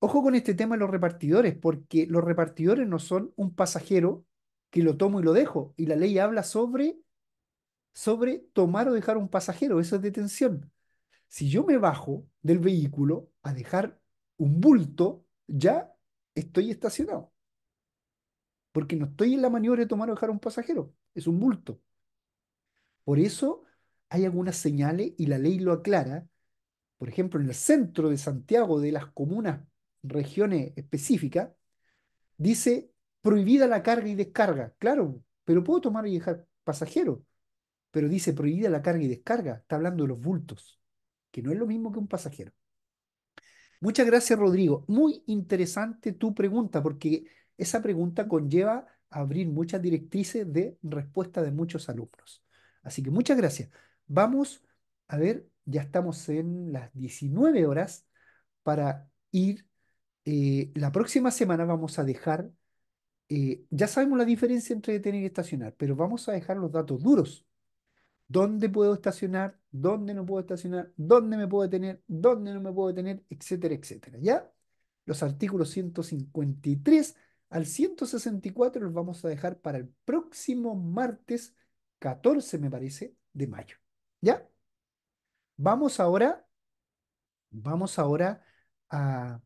Ojo con este tema de los repartidores, porque los repartidores no son un pasajero que lo tomo y lo dejo. Y la ley habla sobre, sobre tomar o dejar un pasajero, eso es detención. Si yo me bajo del vehículo a dejar un bulto, ya estoy estacionado. Porque no estoy en la maniobra de tomar o dejar un pasajero, es un bulto. Por eso hay algunas señales y la ley lo aclara. Por ejemplo, en el centro de Santiago, de las comunas, regiones específicas, dice prohibida la carga y descarga. Claro, pero puedo tomar y dejar pasajero. Pero dice prohibida la carga y descarga. Está hablando de los bultos, que no es lo mismo que un pasajero. Muchas gracias, Rodrigo. Muy interesante tu pregunta, porque esa pregunta conlleva abrir muchas directrices de respuesta de muchos alumnos. Así que muchas gracias. Vamos a ver, ya estamos en las 19 horas para ir. Eh, la próxima semana vamos a dejar eh, ya sabemos la diferencia entre detener y estacionar, pero vamos a dejar los datos duros. ¿Dónde puedo estacionar? ¿Dónde no puedo estacionar? ¿Dónde me puedo detener? ¿Dónde no me puedo detener? Etcétera, etcétera. ¿Ya? Los artículos 153 al 164 los vamos a dejar para el próximo martes 14, me parece, de mayo. ¿Ya? Vamos ahora, vamos ahora a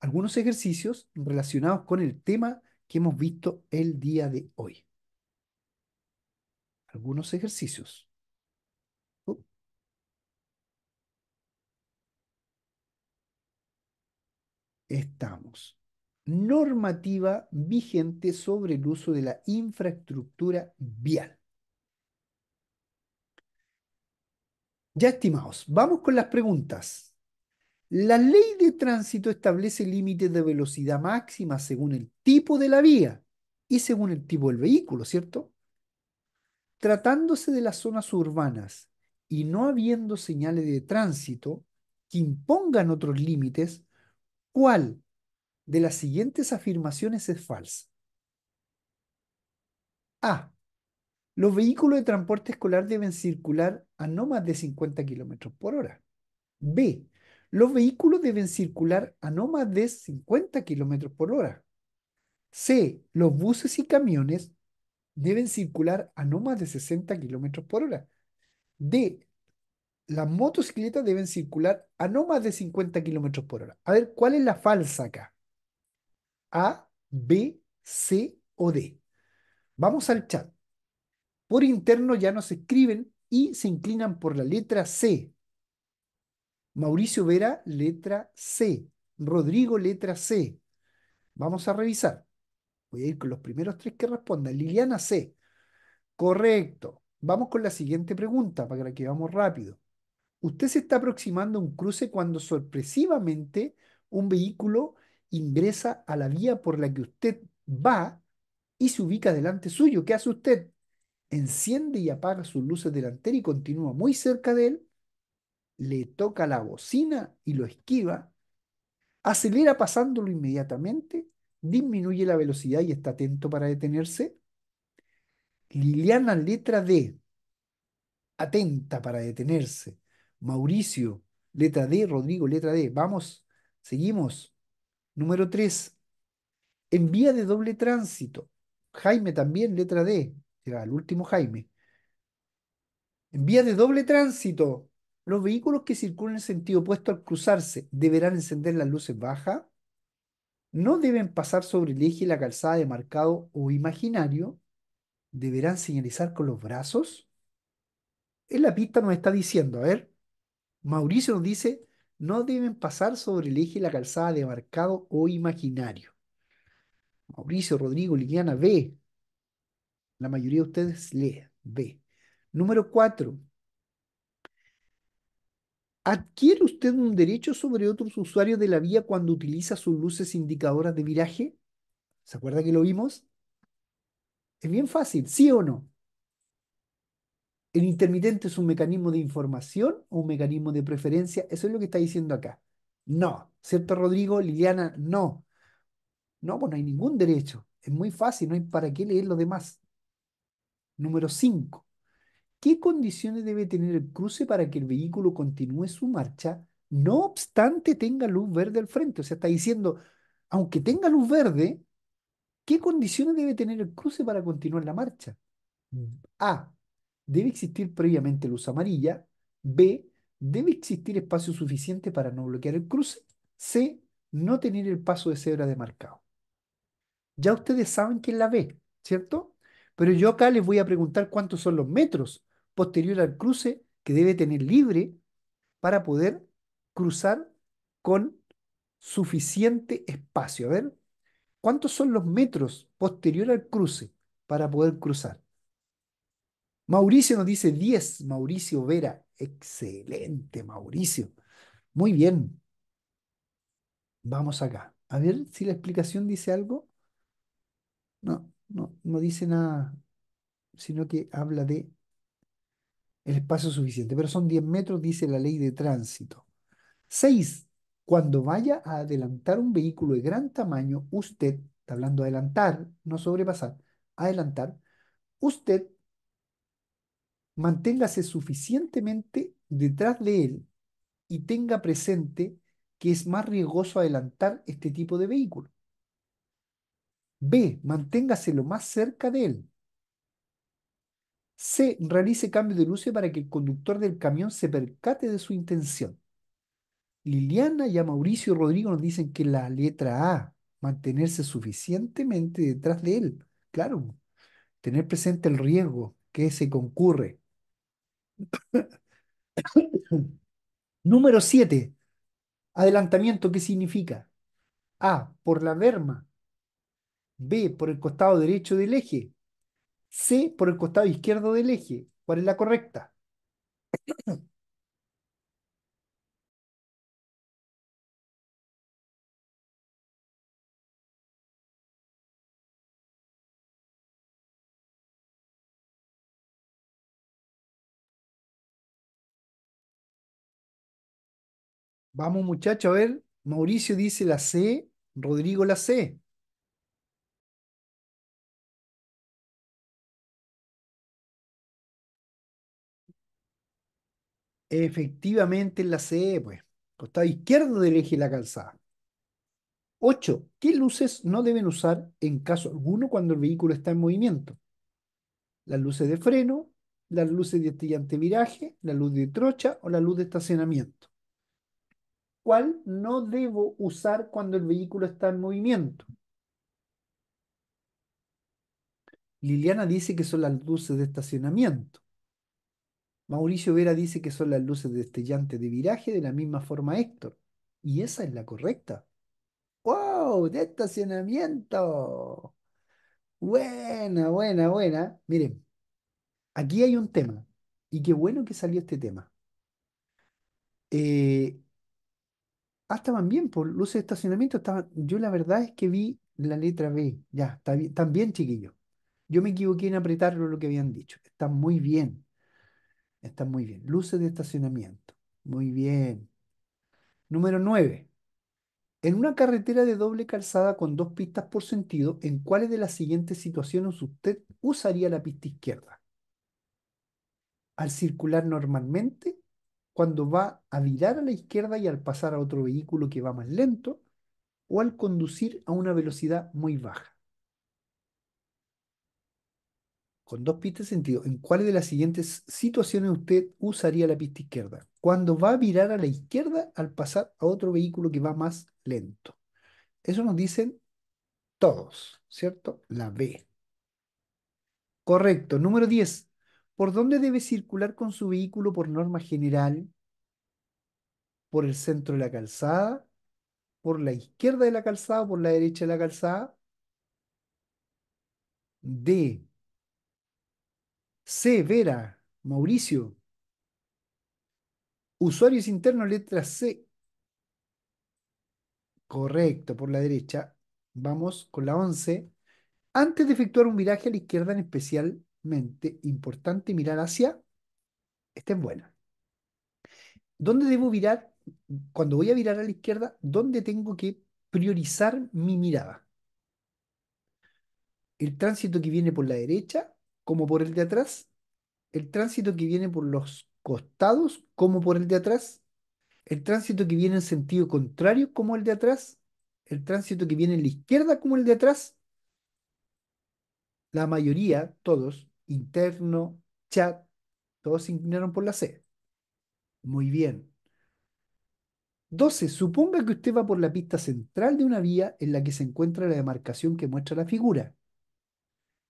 algunos ejercicios relacionados con el tema que hemos visto el día de hoy. Algunos ejercicios. Oh. Estamos. Normativa vigente sobre el uso de la infraestructura vial. Ya estimados, vamos con las preguntas. La ley de tránsito establece límites de velocidad máxima según el tipo de la vía y según el tipo del vehículo, ¿cierto? Tratándose de las zonas urbanas y no habiendo señales de tránsito que impongan otros límites, ¿cuál de las siguientes afirmaciones es falsa? A. Los vehículos de transporte escolar deben circular a no más de 50 km por hora. B los vehículos deben circular a no más de 50 kilómetros por hora. C. Los buses y camiones deben circular a no más de 60 kilómetros por hora. D. Las motocicletas deben circular a no más de 50 kilómetros por hora. A ver, ¿cuál es la falsa acá? A, B, C o D. Vamos al chat. Por interno ya nos escriben y se inclinan por la letra C. Mauricio Vera, letra C. Rodrigo, letra C. Vamos a revisar. Voy a ir con los primeros tres que respondan. Liliana C. Correcto. Vamos con la siguiente pregunta para que vamos rápido. Usted se está aproximando a un cruce cuando sorpresivamente un vehículo ingresa a la vía por la que usted va y se ubica delante suyo. ¿Qué hace usted? Enciende y apaga sus luces delanteras y continúa muy cerca de él le toca la bocina y lo esquiva, acelera pasándolo inmediatamente, disminuye la velocidad y está atento para detenerse. Liliana, letra D, atenta para detenerse. Mauricio, letra D, Rodrigo, letra D. Vamos, seguimos. Número 3, en vía de doble tránsito. Jaime también, letra D. era el último Jaime. En vía de doble tránsito, los vehículos que circulan en sentido opuesto al cruzarse deberán encender las luces bajas, no deben pasar sobre el eje y la calzada de marcado o imaginario, deberán señalizar con los brazos. En la pista nos está diciendo, a ver, Mauricio nos dice, no deben pasar sobre el eje y la calzada de marcado o imaginario. Mauricio, Rodrigo, Liliana, ve. La mayoría de ustedes lee, ve. Número 4. ¿Adquiere usted un derecho sobre otros usuarios de la vía cuando utiliza sus luces indicadoras de viraje? ¿Se acuerda que lo vimos? Es bien fácil, ¿sí o no? El intermitente es un mecanismo de información o un mecanismo de preferencia. Eso es lo que está diciendo acá. No, ¿cierto Rodrigo? Liliana, no. No, pues no hay ningún derecho. Es muy fácil, no hay para qué leer lo demás. Número 5 qué condiciones debe tener el cruce para que el vehículo continúe su marcha, no obstante tenga luz verde al frente. O sea, está diciendo, aunque tenga luz verde, ¿qué condiciones debe tener el cruce para continuar la marcha? Mm. A. Debe existir previamente luz amarilla. B. Debe existir espacio suficiente para no bloquear el cruce. C. No tener el paso de cebra demarcado. Ya ustedes saben que es la B, ¿cierto? Pero yo acá les voy a preguntar cuántos son los metros posterior al cruce que debe tener libre para poder cruzar con suficiente espacio. A ver, ¿cuántos son los metros posterior al cruce para poder cruzar? Mauricio nos dice 10, Mauricio Vera. Excelente, Mauricio. Muy bien. Vamos acá. A ver si la explicación dice algo. No, no, no dice nada, sino que habla de el espacio suficiente, pero son 10 metros, dice la ley de tránsito. 6. Cuando vaya a adelantar un vehículo de gran tamaño, usted, está hablando adelantar, no sobrepasar, adelantar, usted manténgase suficientemente detrás de él y tenga presente que es más riesgoso adelantar este tipo de vehículo. B. Manténgase lo más cerca de él. C. Realice cambio de luces para que el conductor del camión se percate de su intención. Liliana y a Mauricio Rodrigo nos dicen que la letra A, mantenerse suficientemente detrás de él. Claro, tener presente el riesgo que se concurre. Número 7. Adelantamiento, ¿qué significa? A, por la verma B, por el costado derecho del eje. C por el costado izquierdo del eje. ¿Cuál es la correcta? Vamos muchacho a ver, Mauricio dice la C, Rodrigo la C. Efectivamente en la CE pues, costado izquierdo del eje de la calzada. 8. ¿Qué luces no deben usar en caso alguno cuando el vehículo está en movimiento? Las luces de freno, las luces de estillante viraje, la luz de trocha o la luz de estacionamiento. ¿Cuál no debo usar cuando el vehículo está en movimiento? Liliana dice que son las luces de estacionamiento. Mauricio Vera dice que son las luces destellantes de viraje de la misma forma Héctor. Y esa es la correcta. ¡Wow! ¡De estacionamiento! Buena, buena, buena. Miren, aquí hay un tema. Y qué bueno que salió este tema. Eh, ah, estaban bien, por pues, luces de estacionamiento. yo la verdad es que vi la letra B. Ya, están bien, chiquillos. Yo me equivoqué en apretarlo lo que habían dicho. Están muy bien. Está muy bien. Luces de estacionamiento. Muy bien. Número 9. En una carretera de doble calzada con dos pistas por sentido, ¿en cuáles de las siguientes situaciones usted usaría la pista izquierda? Al circular normalmente, cuando va a virar a la izquierda y al pasar a otro vehículo que va más lento, o al conducir a una velocidad muy baja. con dos pistas de sentido, ¿en cuál de las siguientes situaciones usted usaría la pista izquierda? Cuando va a virar a la izquierda al pasar a otro vehículo que va más lento. Eso nos dicen todos, ¿cierto? La B. Correcto. Número 10. ¿Por dónde debe circular con su vehículo por norma general? ¿Por el centro de la calzada? ¿Por la izquierda de la calzada? ¿Por la derecha de la calzada? D. C, Vera, Mauricio. Usuarios internos, letra C. Correcto, por la derecha. Vamos con la 11. Antes de efectuar un viraje a la izquierda, en especialmente importante mirar hacia. Esta es buena. ¿Dónde debo virar? Cuando voy a virar a la izquierda, ¿dónde tengo que priorizar mi mirada? El tránsito que viene por la derecha como por el de atrás, el tránsito que viene por los costados, como por el de atrás, el tránsito que viene en sentido contrario, como el de atrás, el tránsito que viene en la izquierda, como el de atrás, la mayoría, todos, interno, chat, todos se inclinaron por la C. Muy bien. 12. Suponga que usted va por la pista central de una vía en la que se encuentra la demarcación que muestra la figura.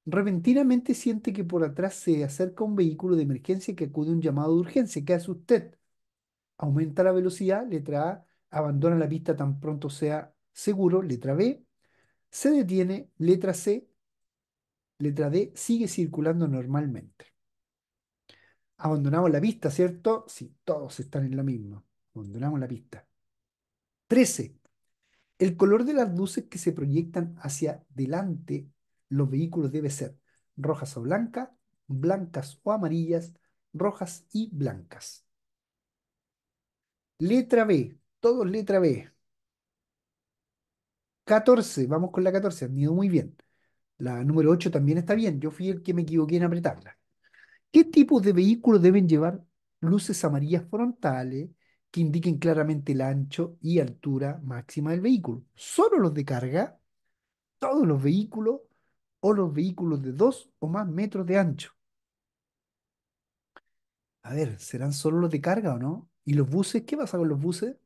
Repentinamente siente que por atrás se acerca un vehículo de emergencia que acude a un llamado de urgencia. ¿Qué hace usted? Aumenta la velocidad, letra A. Abandona la pista tan pronto sea seguro, letra B. Se detiene, letra C. Letra D. Sigue circulando normalmente. Abandonamos la pista, ¿cierto? Sí, todos están en la misma. Abandonamos la pista. 13. El color de las luces que se proyectan hacia delante los vehículos deben ser rojas o blancas, blancas o amarillas, rojas y blancas. Letra B, todos letra B. 14, vamos con la 14, han ido muy bien. La número 8 también está bien, yo fui el que me equivoqué en apretarla. ¿Qué tipos de vehículos deben llevar luces amarillas frontales que indiquen claramente el ancho y altura máxima del vehículo? Solo los de carga, todos los vehículos, o los vehículos de dos o más metros de ancho. A ver, ¿serán solo los de carga o no? ¿Y los buses? ¿Qué pasa con los buses?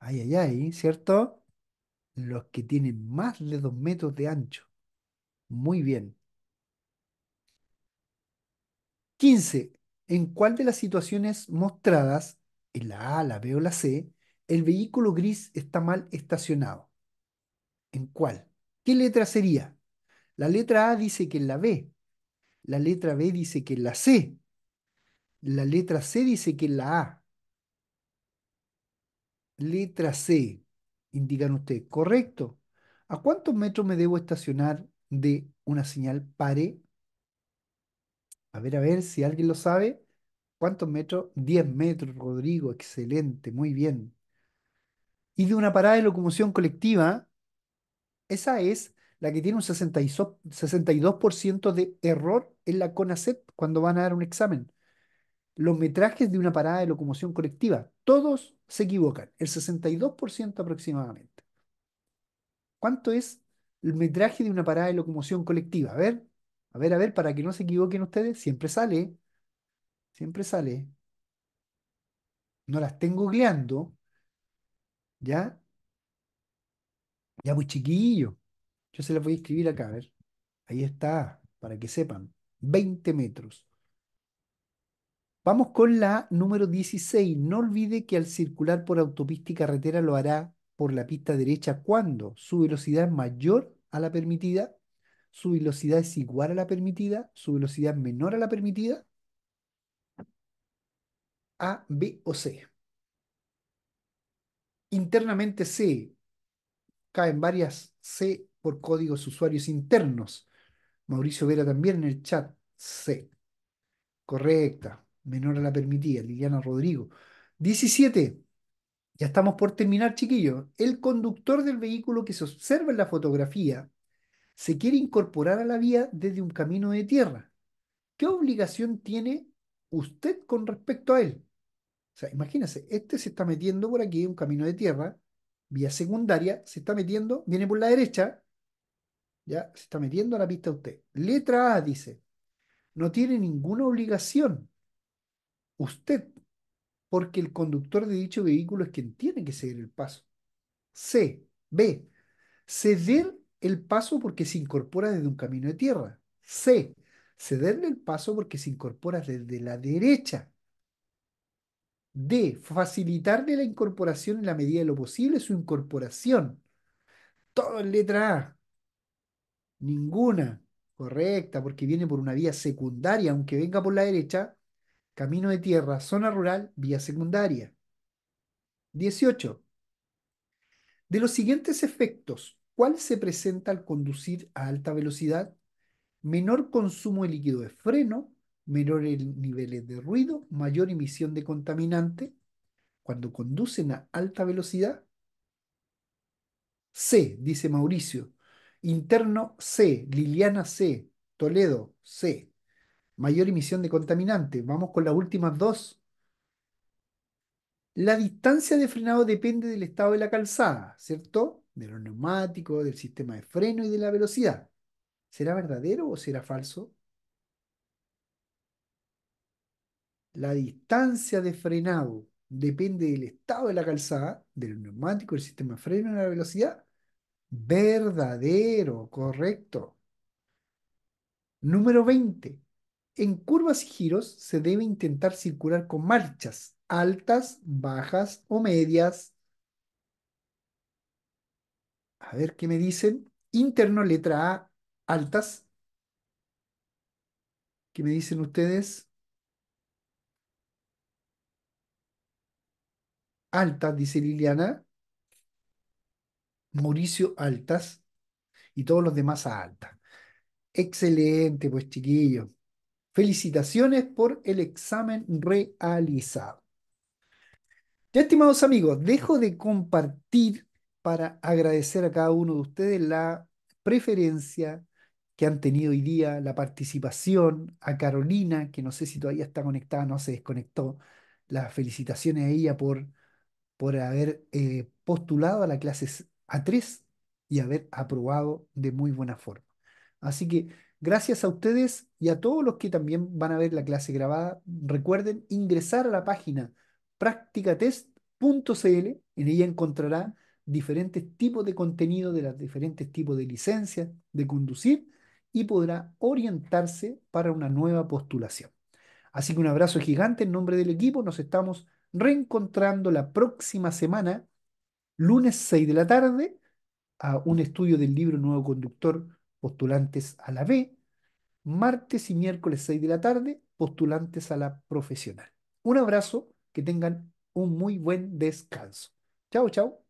Ay, ay, ay, ¿cierto? Los que tienen más de dos metros de ancho. Muy bien. 15. ¿En cuál de las situaciones mostradas, en la A, la B o la C, el vehículo gris está mal estacionado? ¿En cuál? ¿Qué letra sería? La letra A dice que la B, la letra B dice que la C, la letra C dice que es la A. Letra C, indican ustedes, correcto. ¿A cuántos metros me debo estacionar de una señal pare? A ver, a ver si alguien lo sabe. ¿Cuántos metros? 10 metros, Rodrigo, excelente, muy bien. Y de una parada de locomoción colectiva, esa es la que tiene un 62% de error en la CONACET cuando van a dar un examen. Los metrajes de una parada de locomoción colectiva, todos se equivocan, el 62% aproximadamente. ¿Cuánto es el metraje de una parada de locomoción colectiva? A ver, a ver, a ver, para que no se equivoquen ustedes, siempre sale, siempre sale. No las tengo googleando, ¿ya? Ya, muy pues, chiquillo. Yo se las voy a escribir acá, a ver. Ahí está, para que sepan. 20 metros. Vamos con la número 16. No olvide que al circular por autopista y carretera lo hará por la pista derecha cuando su velocidad es mayor a la permitida, su velocidad es igual a la permitida, su velocidad es menor a la permitida. A, B o C. Internamente C. Caen varias C por códigos usuarios internos. Mauricio Vera también en el chat. C. Correcta. Menor a la permitida. Liliana Rodrigo. 17. Ya estamos por terminar, chiquillos. El conductor del vehículo que se observa en la fotografía se quiere incorporar a la vía desde un camino de tierra. ¿Qué obligación tiene usted con respecto a él? O sea, imagínense, este se está metiendo por aquí, un camino de tierra, vía secundaria, se está metiendo, viene por la derecha, ya se está metiendo a la pista usted. Letra A dice, no tiene ninguna obligación usted, porque el conductor de dicho vehículo es quien tiene que ceder el paso. C. B. Ceder el paso porque se incorpora desde un camino de tierra. C. Cederle el paso porque se incorpora desde la derecha. D. Facilitarle la incorporación en la medida de lo posible, su incorporación. Todo letra A. Ninguna. Correcta, porque viene por una vía secundaria, aunque venga por la derecha. Camino de tierra, zona rural, vía secundaria. 18. De los siguientes efectos, ¿cuál se presenta al conducir a alta velocidad? Menor consumo de líquido de freno, menores niveles de ruido, mayor emisión de contaminante cuando conducen a alta velocidad. C, dice Mauricio, Interno C, Liliana C, Toledo C. Mayor emisión de contaminante. Vamos con las últimas dos. La distancia de frenado depende del estado de la calzada, ¿cierto? De los neumáticos, del sistema de freno y de la velocidad. ¿Será verdadero o será falso? La distancia de frenado depende del estado de la calzada, del neumático, del sistema de freno y de la velocidad. Verdadero, correcto. Número 20. En curvas y giros se debe intentar circular con marchas altas, bajas o medias. A ver qué me dicen. Interno, letra A, altas. ¿Qué me dicen ustedes? Altas, dice Liliana. Mauricio Altas y todos los demás a Altas. Excelente, pues chiquillos. Felicitaciones por el examen realizado. Ya, estimados amigos, dejo de compartir para agradecer a cada uno de ustedes la preferencia que han tenido hoy día, la participación, a Carolina, que no sé si todavía está conectada, no se desconectó, las felicitaciones a ella por, por haber eh, postulado a la clase a tres y haber aprobado de muy buena forma. Así que gracias a ustedes y a todos los que también van a ver la clase grabada. Recuerden ingresar a la página practicatest.cl. En ella encontrará diferentes tipos de contenido de los diferentes tipos de licencias de conducir y podrá orientarse para una nueva postulación. Así que un abrazo gigante en nombre del equipo. Nos estamos reencontrando la próxima semana lunes 6 de la tarde, a un estudio del libro Nuevo Conductor, postulantes a la B, martes y miércoles 6 de la tarde, postulantes a la profesional. Un abrazo, que tengan un muy buen descanso. Chao, chao.